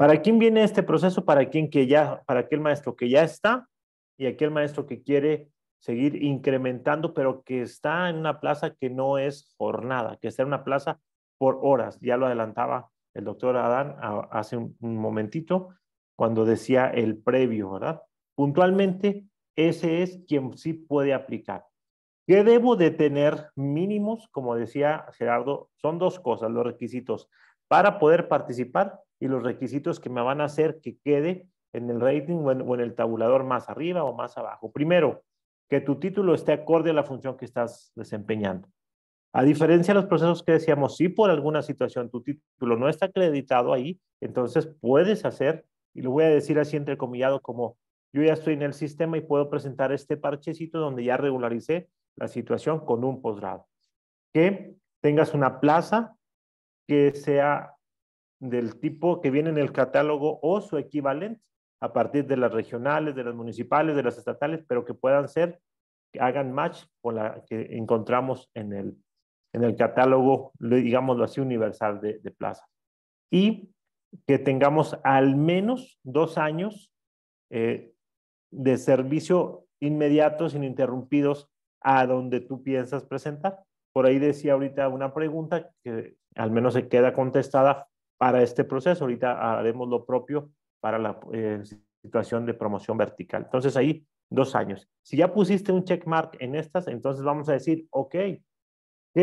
¿Para quién viene este proceso? Para quien que ya, para aquel maestro que ya está y aquel maestro que quiere seguir incrementando, pero que está en una plaza que no es jornada, que está en una plaza por horas. Ya lo adelantaba el doctor Adán hace un momentito cuando decía el previo, ¿verdad? Puntualmente, ese es quien sí puede aplicar. ¿Qué debo de tener mínimos? Como decía Gerardo, son dos cosas los requisitos para poder participar y los requisitos que me van a hacer que quede en el rating o en, el tabulador más arriba o más abajo. Primero, que tu título esté acorde a la función que estás desempeñando. A diferencia de los procesos que decíamos, si por alguna situación tu título no está acreditado ahí, entonces puedes hacer, y lo voy a decir así entrecomillado, como yo ya estoy en el sistema y puedo presentar este parchecito donde ya regularicé la situación con un posgrado. Que tengas una plaza que sea del tipo que viene en el catálogo o su equivalente a partir de las regionales, de las municipales, de las estatales, pero que puedan ser, que hagan match con la que encontramos en el, en el catálogo, digámoslo así, universal de, Plaza. plazas. Y que tengamos al menos dos años eh, de servicio inmediatos, ininterrumpidos, a donde tú piensas presentar. Por ahí decía ahorita una pregunta que al menos se queda contestada para este proceso. Ahorita haremos lo propio para la eh, situación de promoción vertical. Entonces ahí dos años. Si ya pusiste un checkmark en estas, entonces vamos a decir, ok, ¿qué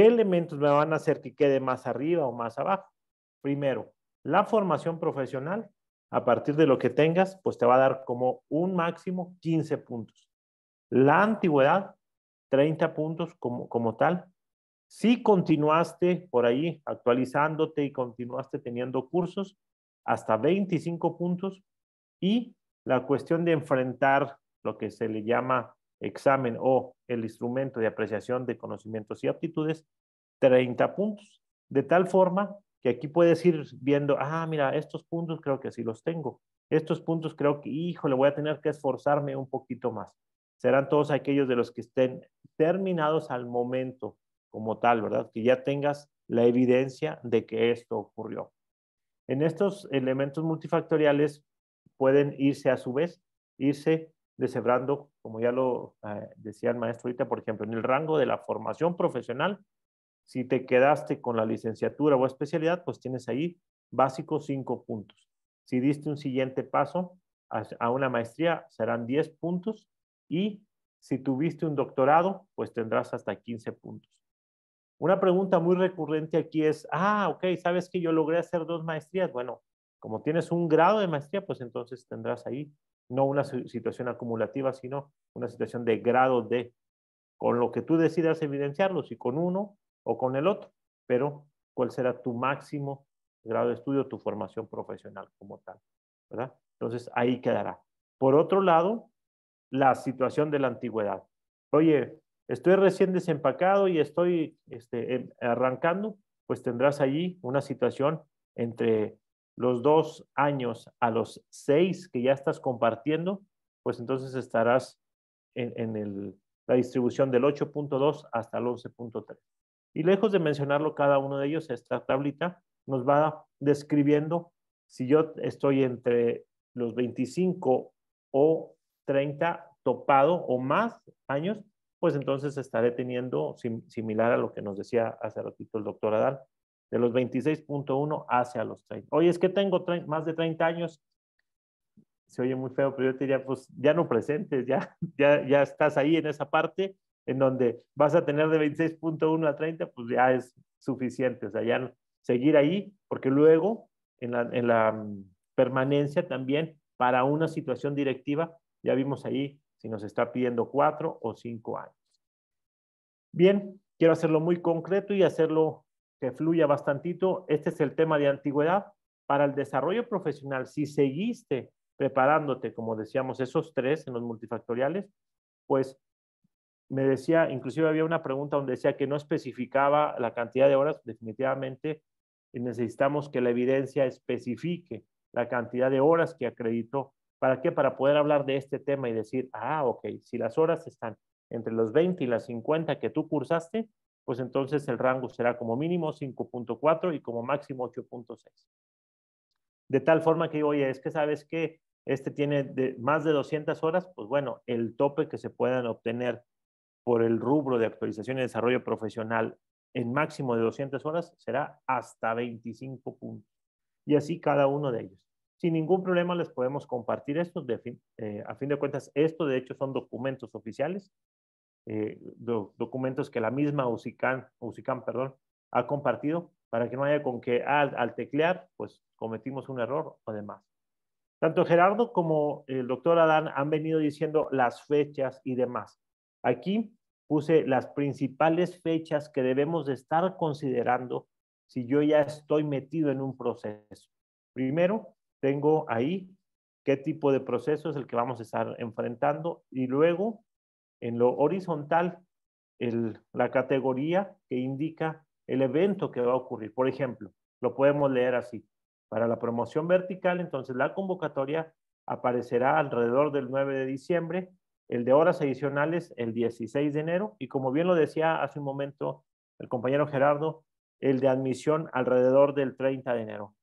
elementos me van a hacer que quede más arriba o más abajo? Primero, la formación profesional, a partir de lo que tengas, pues te va a dar como un máximo 15 puntos. La antigüedad, 30 puntos como, como tal. Si continuaste por ahí actualizándote y continuaste teniendo cursos, hasta 25 puntos. Y la cuestión de enfrentar lo que se le llama examen o el instrumento de apreciación de conocimientos y aptitudes, 30 puntos. De tal forma que aquí puedes ir viendo, ah, mira, estos puntos creo que sí los tengo. Estos puntos creo que, hijo le voy a tener que esforzarme un poquito más. Serán todos aquellos de los que estén terminados al momento como tal, ¿verdad? Que ya tengas la evidencia de que esto ocurrió. En estos elementos multifactoriales pueden irse a su vez, irse deshebrando, como ya lo eh, decía el maestro ahorita, por ejemplo, en el rango de la formación profesional, si te quedaste con la licenciatura o especialidad, pues tienes ahí básicos cinco puntos. Si diste un siguiente paso a, una maestría, serán diez puntos y si tuviste un doctorado, pues tendrás hasta quince puntos. Una pregunta muy recurrente aquí es, ah, ok, sabes que yo logré hacer dos maestrías. Bueno, como tienes un grado de maestría, pues entonces tendrás ahí no una situación acumulativa, sino una situación de grado de, con lo que tú decidas evidenciarlo, si con uno o con el otro, pero cuál será tu máximo grado de estudio, tu formación profesional como tal, ¿verdad? Entonces ahí quedará. Por otro lado, la situación de la antigüedad. Oye, estoy recién desempacado y estoy este, arrancando, pues tendrás allí una situación entre los dos años a los seis que ya estás compartiendo, pues entonces estarás en, la distribución del 8.2 hasta el 11.3. Y lejos de mencionarlo cada uno de ellos, esta tablita nos va describiendo si yo estoy entre los 25 o 30 topado o más años, pues entonces estaré teniendo similar a lo que nos decía hace ratito el doctor Adán, de los 26.1 hacia los 30. Oye, es que tengo más de 30 años. Se oye muy feo, pero yo diría, pues ya no presentes, ya, ya, ya estás ahí en esa parte en donde vas a tener de 26.1 a 30, pues ya es suficiente. O sea, ya seguir ahí, porque luego en la, en la mm, permanencia también para una situación directiva, ya vimos ahí si nos está pidiendo cuatro o cinco años. Bien, quiero hacerlo muy concreto y hacerlo que fluya bastantito. Este es el tema de antigüedad. Para el desarrollo profesional, si seguiste preparándote, como decíamos, esos tres en los multifactoriales, pues me decía, inclusive había una pregunta donde decía que no especificaba la cantidad de horas, definitivamente necesitamos que la evidencia especifique la cantidad de horas que acreditó ¿Para qué? Para poder hablar de este tema y decir, ah, ok, si las horas están entre los 20 y las 50 que tú cursaste, pues entonces el rango será como mínimo 5.4 y como máximo 8.6. De tal forma que, oye, es que sabes que este tiene más de 200 horas, pues bueno, el tope que se puedan obtener por el rubro de actualización y desarrollo profesional en máximo de 200 horas será hasta 25 puntos. Y así cada uno de ellos. Sin ningún problema les podemos compartir estos. Eh, a fin de cuentas, esto de hecho son documentos oficiales, eh, documentos que la misma Usicam perdón, ha compartido para que no haya con que al, teclear, pues cometimos un error o demás. Tanto Gerardo como el doctor Adán han venido diciendo las fechas y demás. Aquí puse las principales fechas que debemos de estar considerando si yo ya estoy metido en un proceso. Primero, tengo ahí, qué tipo de proceso es el que vamos a estar enfrentando y luego en lo horizontal el, la categoría que indica el evento que va a ocurrir. Por ejemplo, lo podemos leer así. Para la promoción vertical, entonces la convocatoria aparecerá alrededor del 9 de diciembre, el de horas adicionales el 16 de enero y como bien lo decía hace un momento el compañero Gerardo, el de admisión alrededor del 30 de enero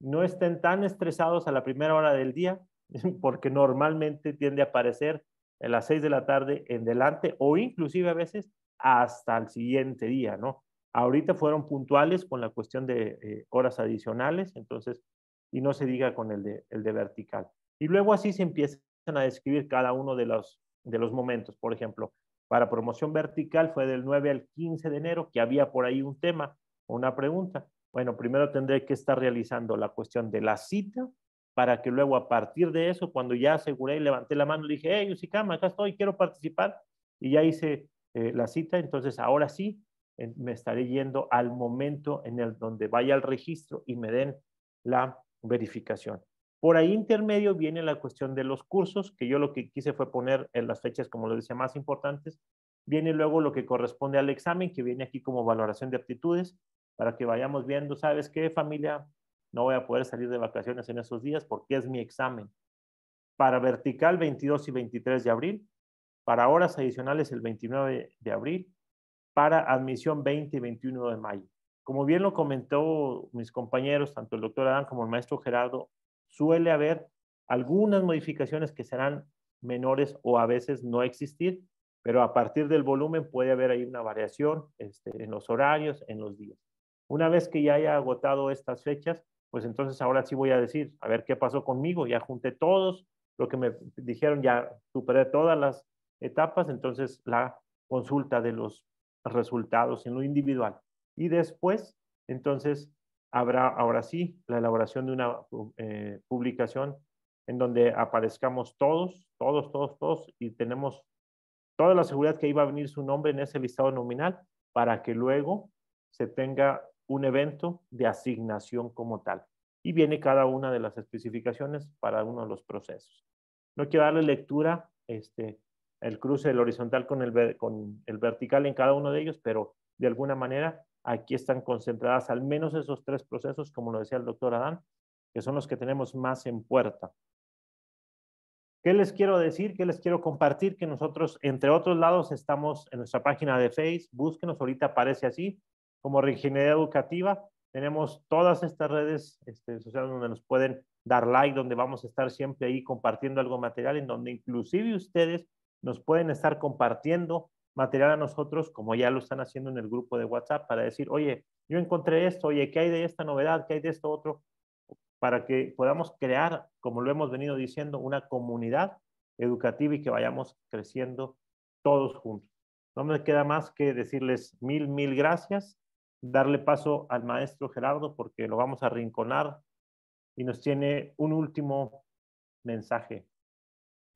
no estén tan estresados a la primera hora del día, porque normalmente tiende a aparecer a las seis de la tarde en delante o inclusive a veces hasta el siguiente día, ¿no? Ahorita fueron puntuales con la cuestión de eh, horas adicionales, entonces, y no se diga con el de, el de vertical. Y luego así se empiezan a describir cada uno de los, de los momentos. Por ejemplo, para promoción vertical fue del 9 al 15 de enero, que había por ahí un tema, una pregunta. Bueno, primero tendré que estar realizando la cuestión de la cita para que luego a partir de eso, cuando ya aseguré y levanté la mano, y dije, hey, Yusikama, acá estoy, quiero participar, y ya hice eh, la cita, entonces ahora sí me estaré yendo al momento en el donde vaya al registro y me den la verificación. Por ahí intermedio viene la cuestión de los cursos, que yo lo que quise fue poner en las fechas, como lo decía, más importantes. Viene luego lo que corresponde al examen, que viene aquí como valoración de aptitudes para que vayamos viendo, ¿sabes qué familia? No voy a poder salir de vacaciones en esos días porque es mi examen. Para vertical 22 y 23 de abril, para horas adicionales el 29 de abril, para admisión 20 y 21 de mayo. Como bien lo comentó mis compañeros, tanto el doctor Adán como el maestro Gerardo, suele haber algunas modificaciones que serán menores o a veces no existir, pero a partir del volumen puede haber ahí una variación este, en los horarios, en los días. Una vez que ya haya agotado estas fechas, pues entonces ahora sí voy a decir, a ver qué pasó conmigo, ya junté todos, lo que me dijeron, ya superé todas las etapas, entonces la consulta de los resultados en lo individual. Y después, entonces, habrá ahora sí la elaboración de una eh, publicación en donde aparezcamos todos, todos, todos, todos, y tenemos toda la seguridad que iba a venir su nombre en ese listado nominal para que luego se tenga un evento de asignación como tal. Y viene cada una de las especificaciones para uno de los procesos. No quiero darle lectura, este, el cruce del horizontal con el, con el vertical en cada uno de ellos, pero de alguna manera aquí están concentradas al menos esos tres procesos, como lo decía el doctor Adán, que son los que tenemos más en puerta. ¿Qué les quiero decir? ¿Qué les quiero compartir? Que nosotros, entre otros lados, estamos en nuestra página de Facebook. Búsquenos, ahorita aparece así como Reingeniería Educativa. Tenemos todas estas redes este, sociales donde nos pueden dar like, donde vamos a estar siempre ahí compartiendo algo material, en donde inclusive ustedes nos pueden estar compartiendo material a nosotros, como ya lo están haciendo en el grupo de WhatsApp, para decir, oye, yo encontré esto, oye, ¿qué hay de esta novedad? ¿Qué hay de esto otro? Para que podamos crear, como lo hemos venido diciendo, una comunidad educativa y que vayamos creciendo todos juntos. No me queda más que decirles mil, mil gracias darle paso al maestro Gerardo porque lo vamos a rinconar y nos tiene un último mensaje.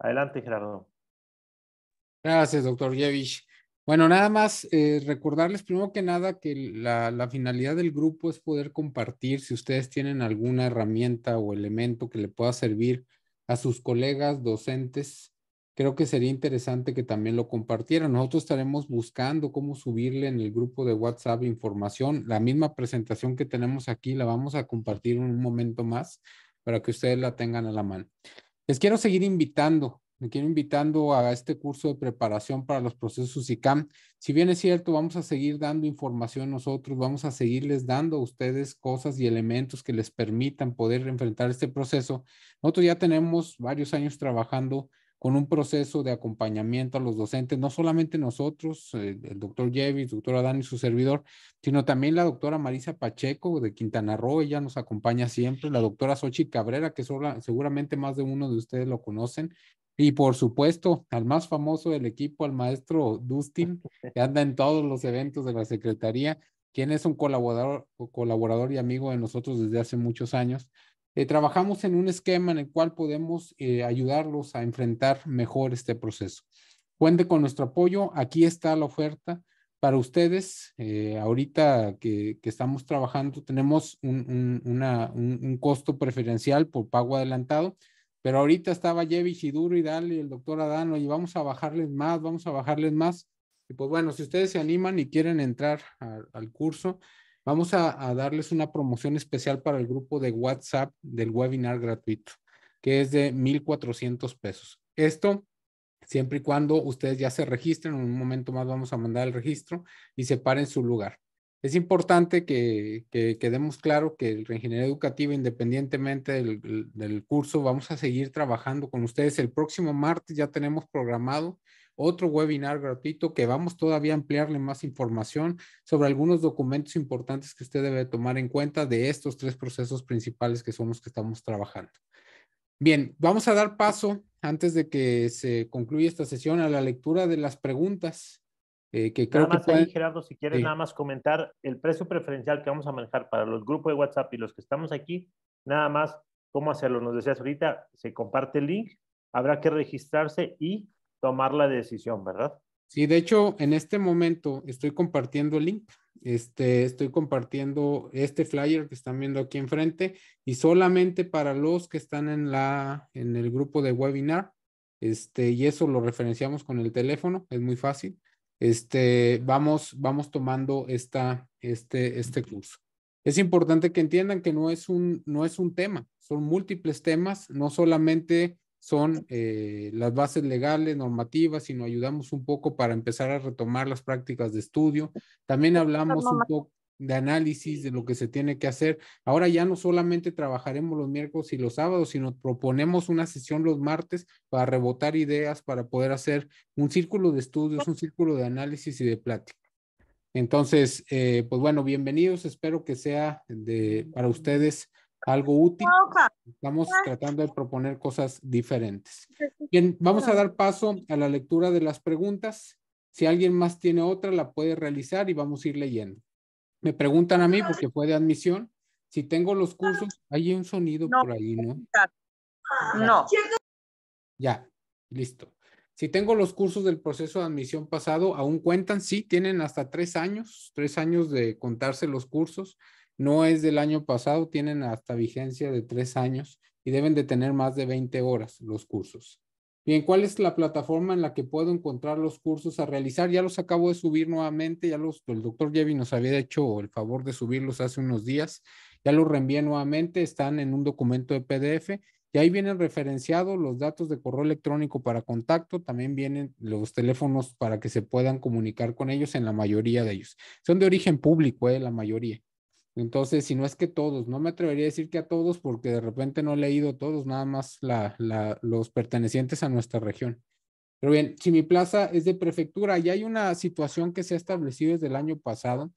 Adelante, Gerardo. Gracias, doctor Yevich. Bueno, nada más eh, recordarles primero que nada que la, finalidad del grupo es poder compartir si ustedes tienen alguna herramienta o elemento que le pueda servir a sus colegas docentes creo que sería interesante que también lo compartieran. Nosotros estaremos buscando cómo subirle en el grupo de WhatsApp información. La misma presentación que tenemos aquí la vamos a compartir en un momento más para que ustedes la tengan a la mano. Les quiero seguir invitando, me quiero invitando a este curso de preparación para los procesos ICAM. Si bien es cierto, vamos a seguir dando información nosotros, vamos a seguirles dando a ustedes cosas y elementos que les permitan poder enfrentar este proceso. Nosotros ya tenemos varios años trabajando con un proceso de acompañamiento a los docentes, no solamente nosotros, eh, el doctor Jevis, doctor Adán y su servidor, sino también la doctora Marisa Pacheco de Quintana Roo, ella nos acompaña siempre, la doctora Sochi Cabrera, que seguramente más de uno de ustedes lo conocen, y por supuesto al más famoso del equipo, al maestro Dustin, que anda en todos los eventos de la Secretaría, quien es un colaborador, colaborador y amigo de nosotros desde hace muchos años. Eh, trabajamos en un esquema en el cual podemos eh, ayudarlos a enfrentar mejor este proceso. Cuente con nuestro apoyo. Aquí está la oferta para ustedes. Eh, ahorita que, estamos trabajando, tenemos un, costo preferencial por pago adelantado, pero ahorita estaba Yevich y Duro y Dale y el doctor Adano y vamos a bajarles más, vamos a bajarles más. Y pues bueno, si ustedes se animan y quieren entrar al curso, Vamos a, darles una promoción especial para el grupo de WhatsApp del webinar gratuito, que es de 1,400 pesos. Esto siempre y cuando ustedes ya se registren, en un momento más vamos a mandar el registro y separen su lugar. Es importante que, que, claro que el reingeniería educativa, independientemente del curso, vamos a seguir trabajando con ustedes. El próximo martes ya tenemos programado otro webinar gratuito que vamos todavía a ampliarle más información sobre algunos documentos importantes que usted debe tomar en cuenta de estos tres procesos principales que son los que estamos trabajando. Bien, vamos a dar paso, antes de que se concluya esta sesión, a la lectura de las preguntas. Eh, que creo nada más que ahí, Gerardo, si quieres nada más comentar el precio preferencial que vamos a manejar para los grupos de WhatsApp y los que estamos aquí, nada más cómo hacerlo. Nos decías ahorita, se comparte el link, habrá que registrarse y tomar la decisión, ¿verdad? Sí, de hecho, en este momento estoy compartiendo el link. Este, estoy compartiendo este flyer que están viendo aquí enfrente y solamente para los que están en, la, en el grupo de webinar, este, y eso lo referenciamos con el teléfono, es muy fácil. Este, vamos, vamos tomando esta, este, este curso. Es importante que entiendan que no es un, no es un tema, son múltiples temas, no solamente son eh, las bases legales, normativas, y nos ayudamos un poco para empezar a retomar las prácticas de estudio. También hablamos un poco de análisis de lo que se tiene que hacer. Ahora ya no solamente trabajaremos los miércoles y los sábados, sino proponemos una sesión los martes para rebotar ideas, para poder hacer un círculo de estudios, un círculo de análisis y de plática. Entonces, eh, pues bueno, bienvenidos. Espero que sea de, para ustedes algo útil. Estamos ah. tratando de proponer cosas diferentes. Bien, vamos a dar paso a la lectura de las preguntas. Si alguien más tiene otra, la puede realizar y vamos a ir leyendo. Me preguntan a mí, porque fue de admisión, si tengo los ah. cursos, hay un sonido por ahí, ¿no? Ah. No. Ya, listo. Si tengo los cursos del proceso de admisión pasado, ¿aún cuentan? Sí, tienen hasta tres años, tres años de contarse los cursos no es del año pasado, tienen hasta vigencia de tres años y deben de tener más de 20 horas los cursos. Bien, ¿cuál es la plataforma en la que puedo encontrar los cursos a realizar? Ya los acabo de subir nuevamente, ya los, el doctor Jevi nos había hecho el favor de subirlos hace unos días, ya los reenvié nuevamente, están en un documento de PDF y ahí vienen referenciados los datos de correo electrónico para contacto, también vienen los teléfonos para que se puedan comunicar con ellos en la mayoría de ellos. Son de origen público, eh, la mayoría. Entonces, si no es que todos, no me atrevería a decir que a todos porque de repente no he leído todos, nada más la, la, los pertenecientes a nuestra región. Pero bien, si mi plaza es de prefectura, y hay una situación que se ha establecido desde el año pasado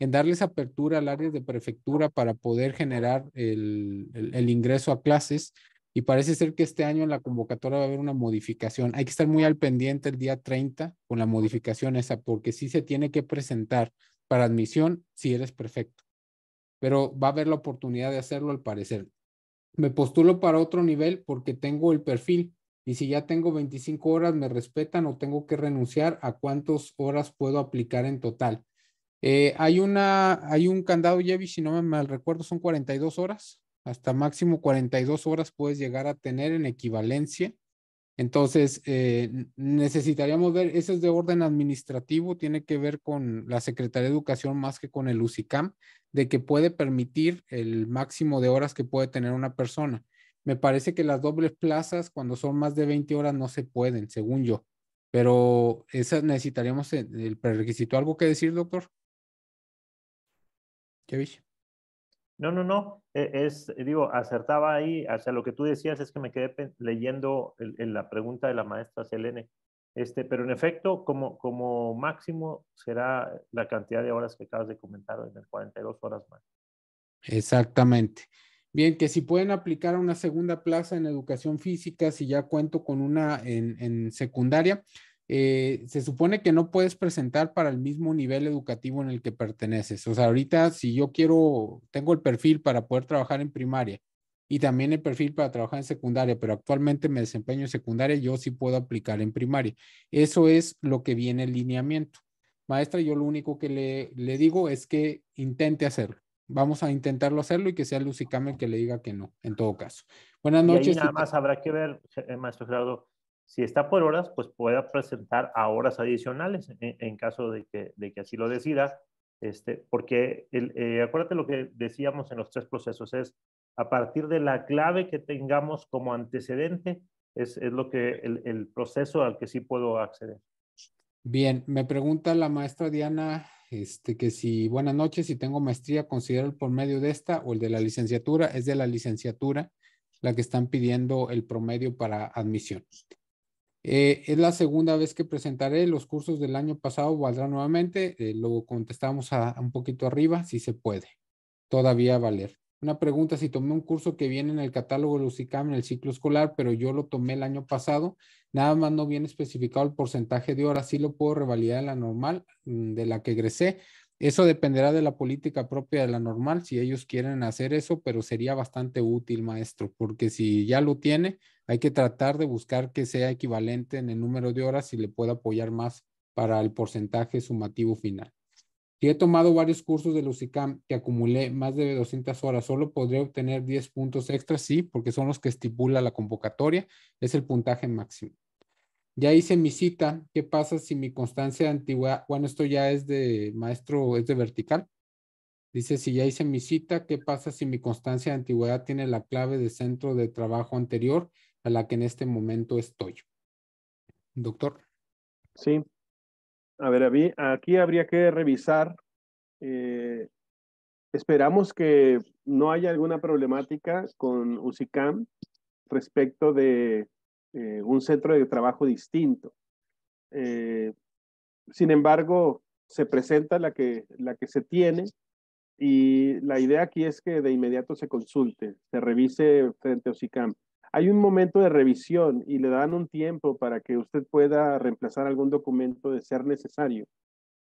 en darles apertura al área de prefectura para poder generar el, ingreso a clases y parece ser que este año en la convocatoria va a haber una modificación. Hay que estar muy al pendiente el día 30 con la modificación esa porque sí se tiene que presentar para admisión si eres prefecto pero va a haber la oportunidad de hacerlo al parecer. Me postulo para otro nivel porque tengo el perfil y si ya tengo 25 horas, me respetan o tengo que renunciar a cuántas horas puedo aplicar en total. Eh, hay, una, hay un candado, Yevi, si no me mal recuerdo, son 42 horas, hasta máximo 42 horas puedes llegar a tener en equivalencia. Entonces, eh, necesitaríamos ver, ese es de orden administrativo, tiene que ver con la Secretaría de Educación más que con el UCICAM de que puede permitir el máximo de horas que puede tener una persona. Me parece que las dobles plazas cuando son más de 20 horas no se pueden, según yo. Pero esas necesitaríamos el prerequisito. ¿Algo que decir, doctor? ¿Qué viste No, no, no. E, es, digo, acertaba ahí. hacia lo que tú decías es que me quedé leyendo la pregunta de la maestra Selene. Este, pero en efecto, como, como máximo será la cantidad de horas que acabas de comentar en el 42 horas más. Exactamente. Bien, que si pueden aplicar a una segunda plaza en educación física, si ya cuento con una en, en secundaria, eh, se supone que no puedes presentar para el mismo nivel educativo en el que perteneces. O sea, ahorita si yo quiero, tengo el perfil para poder trabajar en primaria y también el perfil para trabajar en secundaria, pero actualmente me desempeño en secundaria, yo sí puedo aplicar en primaria. Eso es lo que viene el lineamiento. Maestra, yo lo único que le, le digo es que intente hacerlo. Vamos a intentarlo hacerlo y que sea Lucy que le diga que no, en todo caso. Buenas noches. Y nada más habrá que ver, eh, maestro Gerardo, si está por horas, pues pueda presentar a horas adicionales eh, en, caso de que, de que así lo decida. Este, porque el, eh, acuérdate lo que decíamos en los tres procesos, es a partir de la clave que tengamos como antecedente, es, lo que el, proceso al que sí puedo acceder. Bien, me pregunta la maestra Diana este, que si, buenas noches, si tengo maestría, considero el promedio de esta o el de la licenciatura, es de la licenciatura la que están pidiendo el promedio para admisión. Eh, es la segunda vez que presentaré los cursos del año pasado, valdrá nuevamente, eh, luego contestamos a un poquito arriba, si se puede, todavía valer. Una pregunta, si tomé un curso que viene en el catálogo de en el ciclo escolar, pero yo lo tomé el año pasado, nada más no viene especificado el porcentaje de horas, sí lo puedo revalidar en la normal mm, de la que egresé. Eso dependerá de la política propia de la normal, si ellos quieren hacer eso, pero sería bastante útil, maestro, porque si ya lo tiene, hay que tratar de buscar que sea equivalente en el número de horas y le pueda apoyar más para el porcentaje sumativo final. Si he tomado varios cursos de Lucicam que acumulé más de 200 horas, solo podré obtener 10 puntos extras, sí, porque son los que estipula la convocatoria, es el puntaje máximo. Ya hice mi cita, ¿qué pasa si mi constancia de antigüedad, bueno, esto ya es de maestro, es de vertical. Dice, si ya hice mi cita, ¿qué pasa si mi constancia de antigüedad tiene la clave de centro de trabajo anterior a la que en este momento estoy? Doctor. Sí, a ver, aquí habría que revisar. Eh, esperamos que no haya alguna problemática con UCICAM respecto de eh, un centro de trabajo distinto. Eh, sin embargo, se presenta la que, la que se tiene y la idea aquí es que de inmediato se consulte, se revise frente a UCICAM hay un momento de revisión y le dan un tiempo para que usted pueda reemplazar algún documento de ser necesario.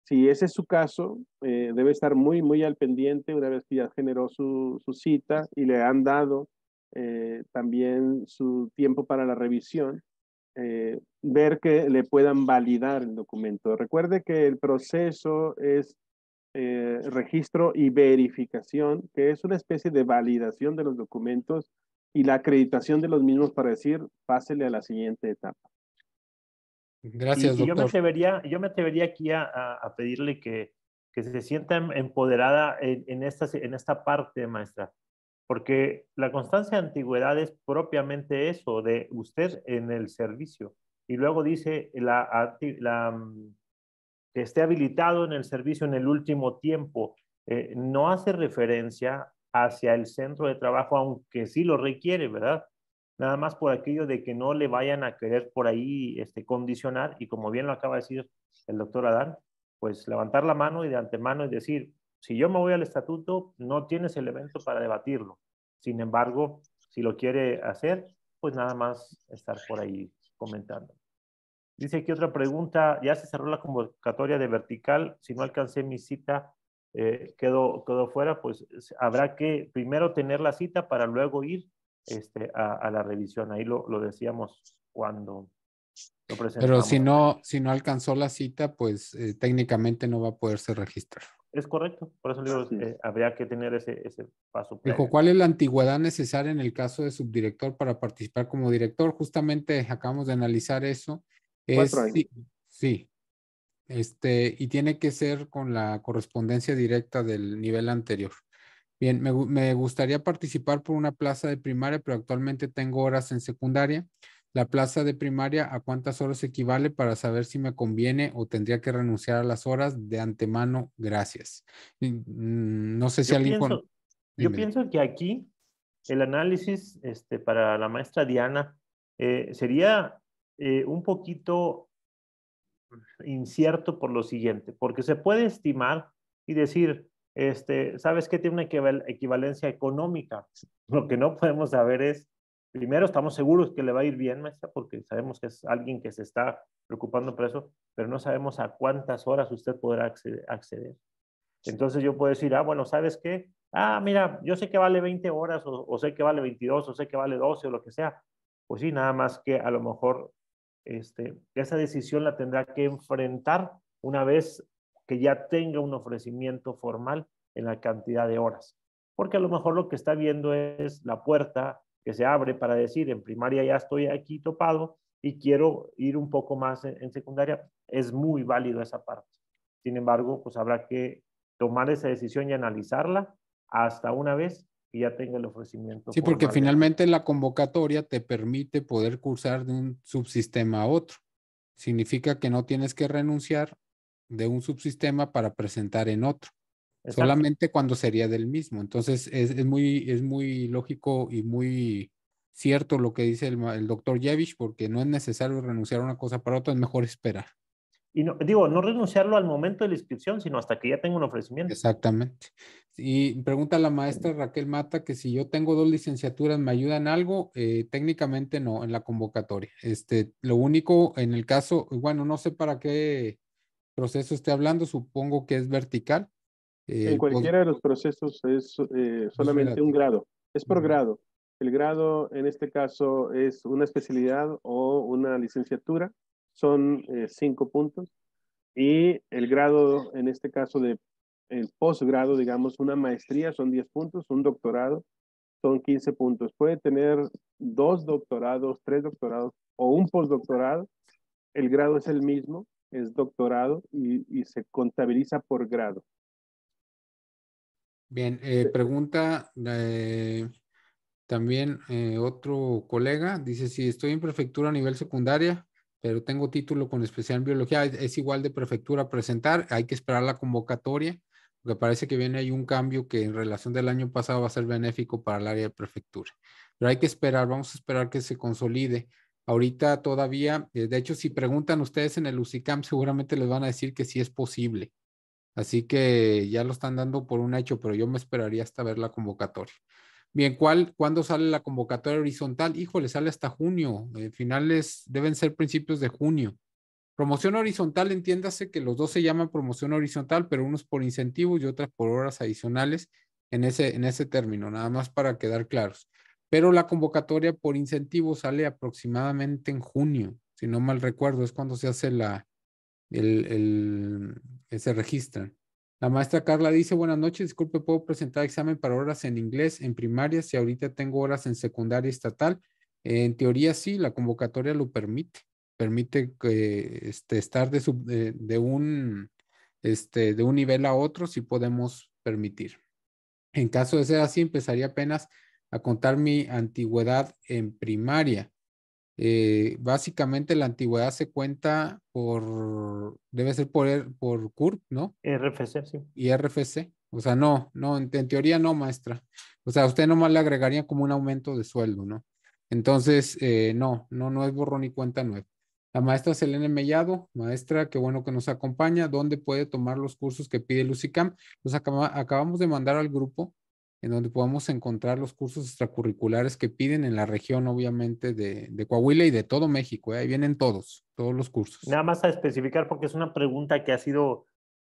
Si ese es su caso, eh, debe estar muy, muy al pendiente una vez que ya generó su, cita y le han dado eh, también su tiempo para la revisión, eh, ver que le puedan validar el documento. Recuerde que el proceso es registro y verificación, que es una especie de validación de los documentos y la acreditación de los mismos para decir, pásele a la siguiente etapa. Gracias, doctor. yo, me atrevería, yo me atrevería aquí a, a pedirle que, que, se sienta em, empoderada en, en, esta, en esta parte, maestra, porque la constancia de antigüedad es propiamente eso, de usted en el servicio. Y luego dice la, la mm, que esté habilitado en el servicio en el último tiempo. Eh, no hace referencia hacia el centro de trabajo, aunque sí lo requiere, ¿verdad? Nada más por aquello de que no le vayan a querer por ahí este, condicionar y como bien lo acaba de decir el doctor Adán, pues levantar la mano y de antemano decir, si yo me voy al estatuto, no tienes evento para debatirlo. Sin embargo, si lo quiere hacer, pues nada más estar por ahí comentando. Dice que otra pregunta, ya se cerró la convocatoria de vertical, si no alcancé mi cita, eh, quedó, fuera, pues habrá que primero tener la cita para luego ir este, a, la revisión. Ahí lo, lo decíamos cuando lo presentamos. Pero si no, si no alcanzó la cita, pues eh, técnicamente no va a poderse registrar. Es correcto, por eso eh, habría que tener ese, ese paso. Dijo, ¿cuál es la antigüedad necesaria en el caso de subdirector para participar como director? Justamente acabamos de analizar eso. Es, sí, sí, este, y tiene que ser con la correspondencia directa del nivel anterior. Bien, me, gustaría participar por una plaza de primaria, pero actualmente tengo horas en secundaria. La plaza de primaria, ¿a cuántas horas equivale para saber si me conviene o tendría que renunciar a las horas de antemano? Gracias. Mm, no sé si alguien... Yo pienso que aquí el análisis este, para la maestra Diana eh, sería eh, un poquito incierto por lo siguiente, porque se puede estimar y decir, este, sabes que tiene una equivalencia económica. Lo que no podemos saber es, primero, estamos seguros que le va a ir bien, maestra, porque sabemos que es alguien que se está preocupando por eso, pero no sabemos a cuántas horas usted podrá acceder. Entonces yo puedo decir, ah, bueno, ¿sabes qué? Ah, mira, yo sé que vale 20 horas, o, o sé que vale 22, o sé que vale 12, o lo que sea. Pues sí, nada más que a lo mejor este, esa decisión la tendrá que enfrentar una vez que ya tenga un ofrecimiento formal en la cantidad de horas. Porque a lo mejor lo que está viendo es la puerta que se abre para decir, en primaria ya estoy aquí topado y quiero ir un poco más en secundaria. Es muy válido esa parte. Sin embargo, pues habrá que tomar esa decisión y analizarla hasta una vez y ya tenga el ofrecimiento. Sí, porque finalmente la convocatoria te permite poder cursar de un subsistema a otro. Significa que no tienes que renunciar de un subsistema para presentar en otro. Solamente cuando sería del mismo. Entonces es, muy, es muy lógico y muy cierto lo que dice el, el doctor Yevich, porque no es necesario renunciar a una cosa para otra, es mejor esperar. Y digo, no renunciarlo al momento de la inscripción, sino hasta que ya tenga un ofrecimiento. Exactamente. Y pregunta la maestra Raquel Mata que si yo tengo dos licenciaturas, ¿me ayudan algo? Eh, técnicamente no, en la convocatoria. Este, lo único en el caso, bueno, no sé para qué proceso esté hablando, supongo que es vertical. en eh, pues cualquiera de los procesos es eh, solamente un grado, es por grado. El grado en este caso es una especialidad o una licenciatura son eh, cinco puntos. Y el grado, en este caso de el posgrado, digamos, una maestría son diez puntos, un doctorado son quince puntos. Puede tener dos doctorados, tres doctorados o un postdoctorado. El grado es el mismo, es doctorado y, se contabiliza por grado. Bien, eh, pregunta también eh, otro colega, dice si estoy en prefectura a nivel secundaria, pero tengo título con especial en biología, es, igual de prefectura presentar, hay que esperar la convocatoria, porque parece que viene ahí un cambio que en relación del año pasado va a ser benéfico para el área de prefectura. Pero hay que esperar, vamos a esperar que se consolide. Ahorita todavía, eh, de hecho, si preguntan ustedes en el UCICAM, seguramente les van a decir que sí es posible. Así que ya lo están dando por un hecho, pero yo me esperaría hasta ver la convocatoria. Bien, ¿cuál, ¿cuándo sale la convocatoria horizontal? Híjole, sale hasta junio. Eh, finales deben ser principios de junio. Promoción horizontal, entiéndase que los dos se llaman promoción horizontal, pero unos por incentivos y otras por horas adicionales en ese, en ese término, nada más para quedar claros. Pero la convocatoria por incentivos sale aproximadamente en junio, si no mal recuerdo, es cuando se hace la, el, el, se registran. La maestra Carla dice, buenas noches, disculpe, puedo presentar examen para horas en inglés en primaria si ahorita tengo horas en secundaria estatal. en teoría sí, la convocatoria lo permite. Permite que este, estar de, un, este, de un nivel a otro si podemos permitir. En caso de ser así, empezaría apenas a contar mi antigüedad en primaria. Eh, básicamente la antigüedad se cuenta por, debe ser por, e, por CURP, ¿no? RFC, sí. Y RFC. O sea, no, no, en, teoría no, maestra. O sea, usted nomás le agregaría como un aumento de sueldo, ¿no? Entonces, eh, no, no, no es borrón y cuenta nueva. La maestra Selene Mellado, maestra, qué bueno que nos acompaña. ¿Dónde puede tomar los cursos que pide LUCICAM? acabamos de mandar al grupo en donde podamos encontrar los cursos extracurriculares que piden en la región, obviamente, de, Coahuila y de todo México. ¿eh? Ahí vienen todos, todos los cursos. Nada más a especificar, porque es una pregunta que ha sido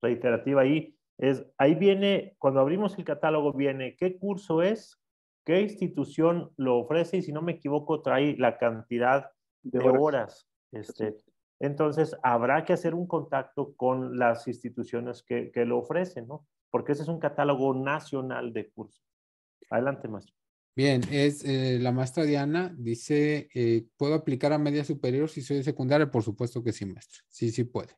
reiterativa ahí, es, ahí viene, cuando abrimos el catálogo, viene qué curso es, qué institución lo ofrece y si no me equivoco, trae la cantidad de, horas. Este, entonces, habrá que hacer un contacto con las instituciones que lo ofrecen, ¿no? porque ese es un catálogo nacional de cursos. Adelante, maestro. Bien, es eh, la maestra Diana, dice, eh, ¿puedo aplicar a media superior si soy de secundaria? Por supuesto que sí, maestra. Sí, sí puede.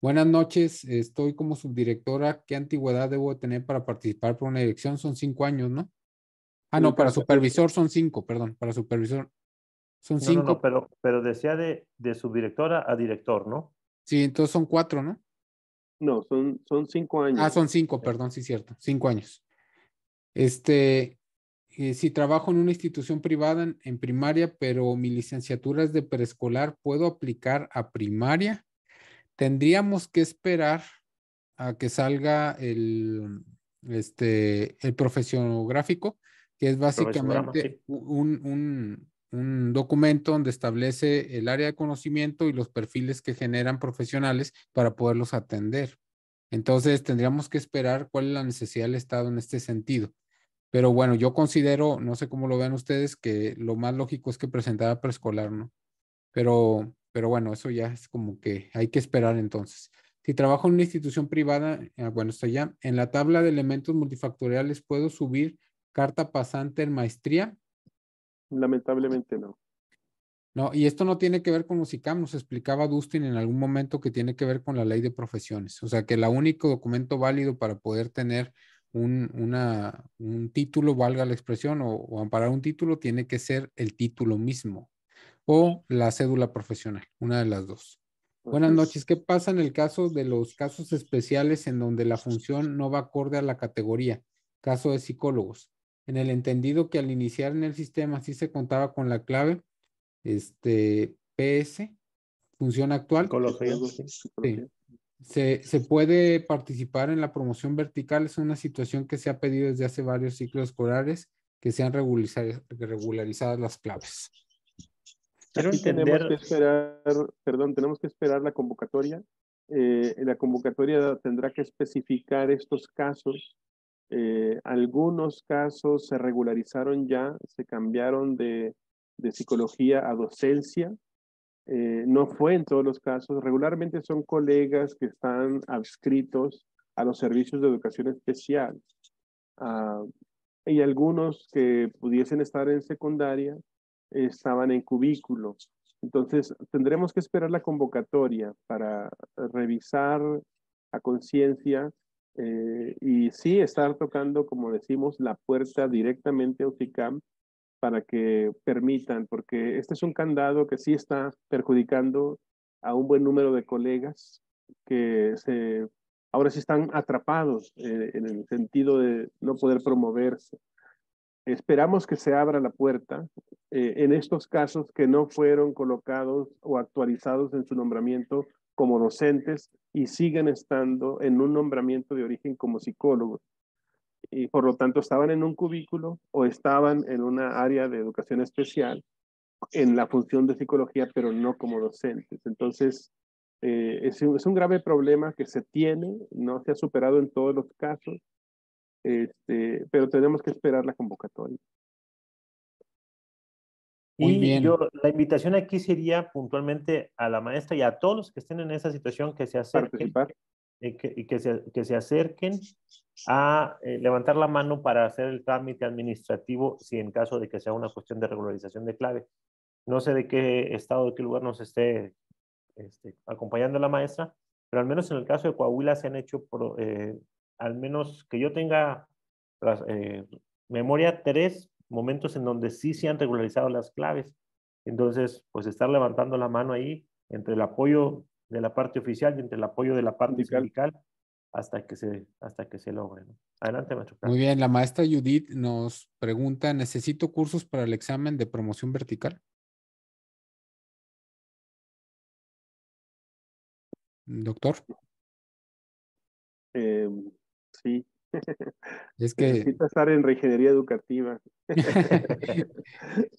Buenas noches, estoy como subdirectora. ¿Qué antigüedad debo tener para participar por una dirección? Son cinco años, ¿no? Ah, no, para supervisor son cinco, perdón, para supervisor son cinco. No, no, pero, pero decía de, de subdirectora a director, ¿no? Sí, entonces son cuatro, ¿no? No, son, son cinco años. Ah, son cinco, perdón, sí, cierto, cinco años. Este, eh, si trabajo en una institución privada en, primaria, pero mi licenciatura es de preescolar, ¿puedo aplicar a primaria? Tendríamos que esperar a que salga el, este, el profesionográfico, que es básicamente un, un documento donde establece el área de conocimiento y los perfiles que generan profesionales para poderlos atender. Entonces, tendríamos que esperar cuál es la necesidad del Estado en este sentido. Pero bueno, yo considero, no sé cómo lo ven ustedes, que lo más lógico es que presentara preescolar, ¿no? Pero, pero bueno, eso ya es como que hay que esperar entonces. Si trabajo en una institución privada, ah, bueno, está ya, en la tabla de elementos multifactoriales puedo subir carta pasante en maestría lamentablemente no. No, y esto no tiene que ver con los nos explicaba Dustin en algún momento que tiene que ver con la ley de profesiones, o sea que el único documento válido para poder tener un, un título, valga la expresión, o, o amparar un título, tiene que ser el título mismo o la cédula profesional, una de las dos. Buenas noches. ¿Qué pasa en el caso de los casos especiales en donde la función no va acorde a la categoría? Caso de psicólogos en el entendido que al iniciar en el sistema sí se contaba con la clave este, PS, función actual. Sí. Se, se, puede participar en la promoción vertical, es una situación que se ha pedido desde hace varios ciclos escolares que sean regularizadas, las claves. Tenemos que esperar, perdón, tenemos que esperar la convocatoria. Eh, la convocatoria tendrá que especificar estos casos eh, algunos casos se regularizaron ya, se cambiaron de, de psicología a docencia. Eh, no fue en todos los casos. Regularmente son colegas que están adscritos a los servicios de educación especial ah, y algunos que pudiesen estar en secundaria estaban en cubículo. Entonces, tendremos que esperar la convocatoria para revisar a conciencia eh, y sí estar tocando, como decimos, la puerta directamente a UCICAM para que permitan, porque este es un candado que sí está perjudicando a un buen número de colegas que se, ahora sí están atrapados eh, en el sentido de no poder promoverse. Esperamos que se abra la puerta eh, en estos casos que no fueron colocados o actualizados en su nombramiento como docentes y siguen estando en un nombramiento de origen como psicólogos. Y por lo tanto estaban en un cubículo o estaban en una área de educación especial en la función de psicología, pero no como docentes. Entonces, eh, es, un, es, un, grave problema que se tiene, no se ha superado en todos los casos, este, pero tenemos que esperar la convocatoria y bien. Yo, la invitación aquí sería puntualmente a la maestra y a todos los que estén en esa situación que se acerquen, eh, que, que, se, que, se, acerquen a eh, levantar la mano para hacer el trámite administrativo si en caso de que sea una cuestión de regularización de clave. No sé de qué estado, de qué lugar nos esté este, acompañando la maestra, pero al menos en el caso de Coahuila se han hecho, por, eh, al menos que yo tenga memoria, tres momentos en donde sí se han regularizado las claves. Entonces, pues estar levantando la mano ahí entre el apoyo de la parte oficial y entre el apoyo de la parte sindical, hasta que se, hasta que se logre. Adelante, maestro. Muy bien, la maestra Judith nos pregunta, ¿necesito cursos para el examen de promoción vertical? Doctor. Eh, sí, Es que... Necesita estar en reingeniería educativa.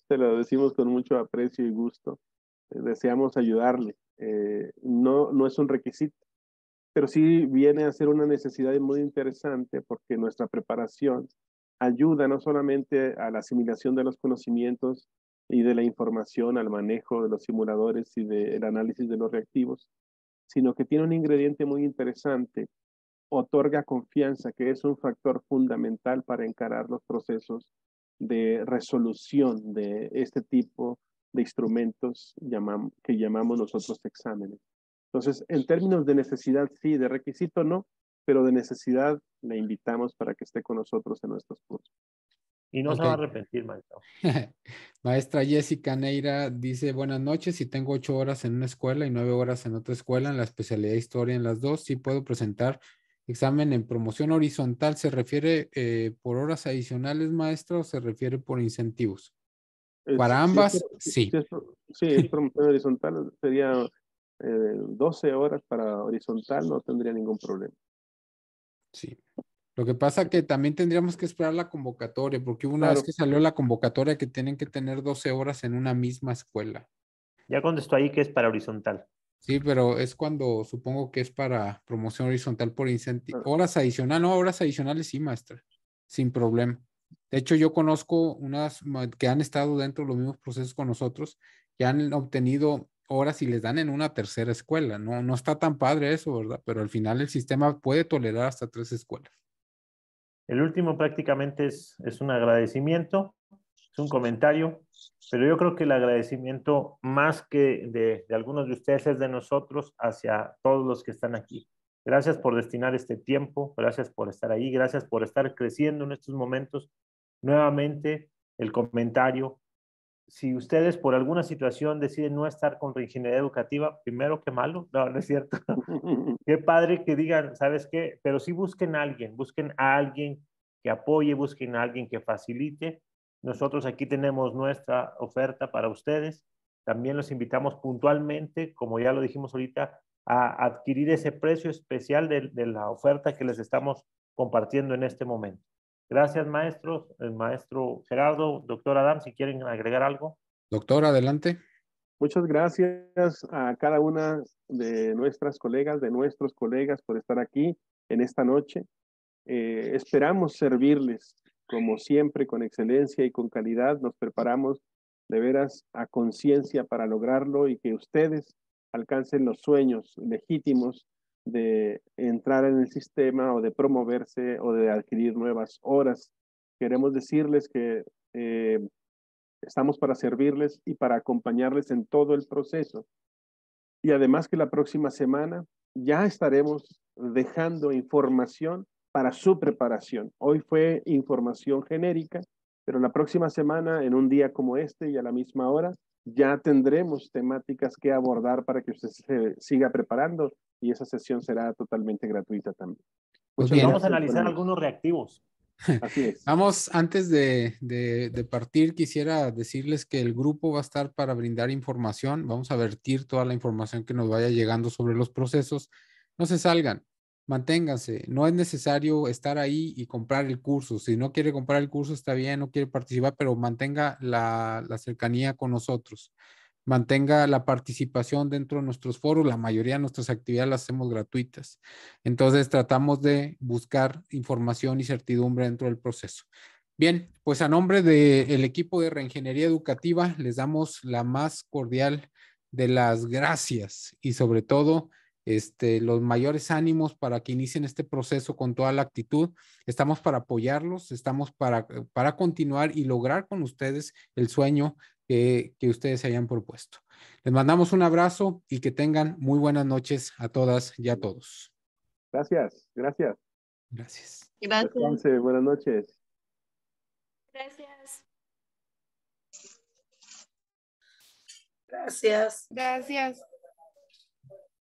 te lo decimos con mucho aprecio y gusto. Eh, deseamos ayudarle. Eh, no, no es un requisito, pero sí viene a ser una necesidad muy interesante porque nuestra preparación ayuda no solamente a la asimilación de los conocimientos y de la información, al manejo de los simuladores y del análisis de los reactivos, sino que tiene un ingrediente muy interesante otorga confianza, que es un factor fundamental para encarar los procesos de resolución de este tipo de instrumentos que llamamos nosotros exámenes. Entonces, en términos de necesidad, sí, de requisito, no, pero de necesidad le invitamos para que esté con nosotros en nuestros cursos. Y no se va a arrepentir, maestra. Maestra Jessica Neira dice, buenas noches, si tengo ocho horas en una escuela y nueve horas en otra escuela, en la especialidad de historia en las dos, sí puedo presentar Examen en promoción horizontal, ¿se refiere eh, por horas adicionales, maestra, o se refiere por incentivos? Para ambas, sí. Sí, promoción horizontal sería eh, 12 horas para horizontal, no tendría ningún problema. Sí. Lo que pasa que también tendríamos que esperar la convocatoria, porque una vez que salió la convocatoria que tienen que tener 12 horas en una misma escuela. Ya contestó ahí que es para horizontal. Sí, pero es cuando supongo que es para promoción horizontal por incentivo. Horas adicionales, no, horas adicionales sí, maestra, sin problema. De hecho, yo conozco unas que han estado dentro de los mismos procesos con nosotros, que han obtenido horas y les dan en una tercera escuela. No, no está tan padre eso, ¿verdad? Pero al final el sistema puede tolerar hasta tres escuelas. El último prácticamente es, es un agradecimiento, es un comentario pero yo creo que el agradecimiento más que de, algunos de ustedes es de nosotros hacia todos los que están aquí. Gracias por destinar este tiempo, gracias por estar ahí, gracias por estar creciendo en estos momentos. Nuevamente, el comentario. Si ustedes por alguna situación deciden no estar con ingeniería educativa, primero que malo, no, no es cierto. qué padre que digan, ¿sabes qué? Pero sí busquen a alguien, busquen a alguien que apoye, busquen a alguien que facilite nosotros aquí tenemos nuestra oferta para ustedes. También los invitamos puntualmente, como ya lo dijimos ahorita, a adquirir ese precio especial de, la oferta que les estamos compartiendo en este momento. Gracias, maestros. El maestro Gerardo, doctor Adam, si quieren agregar algo. Doctor, adelante. Muchas gracias a cada una de nuestras colegas, de nuestros colegas por estar aquí en esta noche. Eh, esperamos servirles como siempre, con excelencia y con calidad. Nos preparamos de veras a conciencia para lograrlo y que ustedes alcancen los sueños legítimos de entrar en el sistema o de promoverse o de adquirir nuevas horas. Queremos decirles que eh, estamos para servirles y para acompañarles en todo el proceso. Y además que la próxima semana ya estaremos dejando información para su preparación. Hoy fue información genérica, pero la próxima semana, en un día como este y a la misma hora, ya tendremos temáticas que abordar para que usted se siga preparando y esa sesión será totalmente gratuita también. Pues vamos a analizar algunos reactivos. Así es. Vamos, antes de, de, partir, quisiera decirles que el grupo va a estar para brindar información. Vamos a vertir toda la información que nos vaya llegando sobre los procesos. No se salgan manténganse. No es necesario estar ahí y comprar el curso. Si no quiere comprar el curso, está bien, no quiere participar, pero mantenga la, cercanía con nosotros. Mantenga la participación dentro de nuestros foros. La mayoría de nuestras actividades las hacemos gratuitas. Entonces tratamos de buscar información y certidumbre dentro del proceso. Bien, pues a nombre del equipo de reingeniería educativa les damos la más cordial de las gracias y sobre todo este, los mayores ánimos para que inicien este proceso con toda la actitud. Estamos para apoyarlos, estamos para, para continuar y lograr con ustedes el sueño que, ustedes se hayan propuesto. Les mandamos un abrazo y que tengan muy buenas noches a todas y a todos. Gracias, gracias. Gracias. Gracias. buenas noches. Gracias. Gracias. Gracias.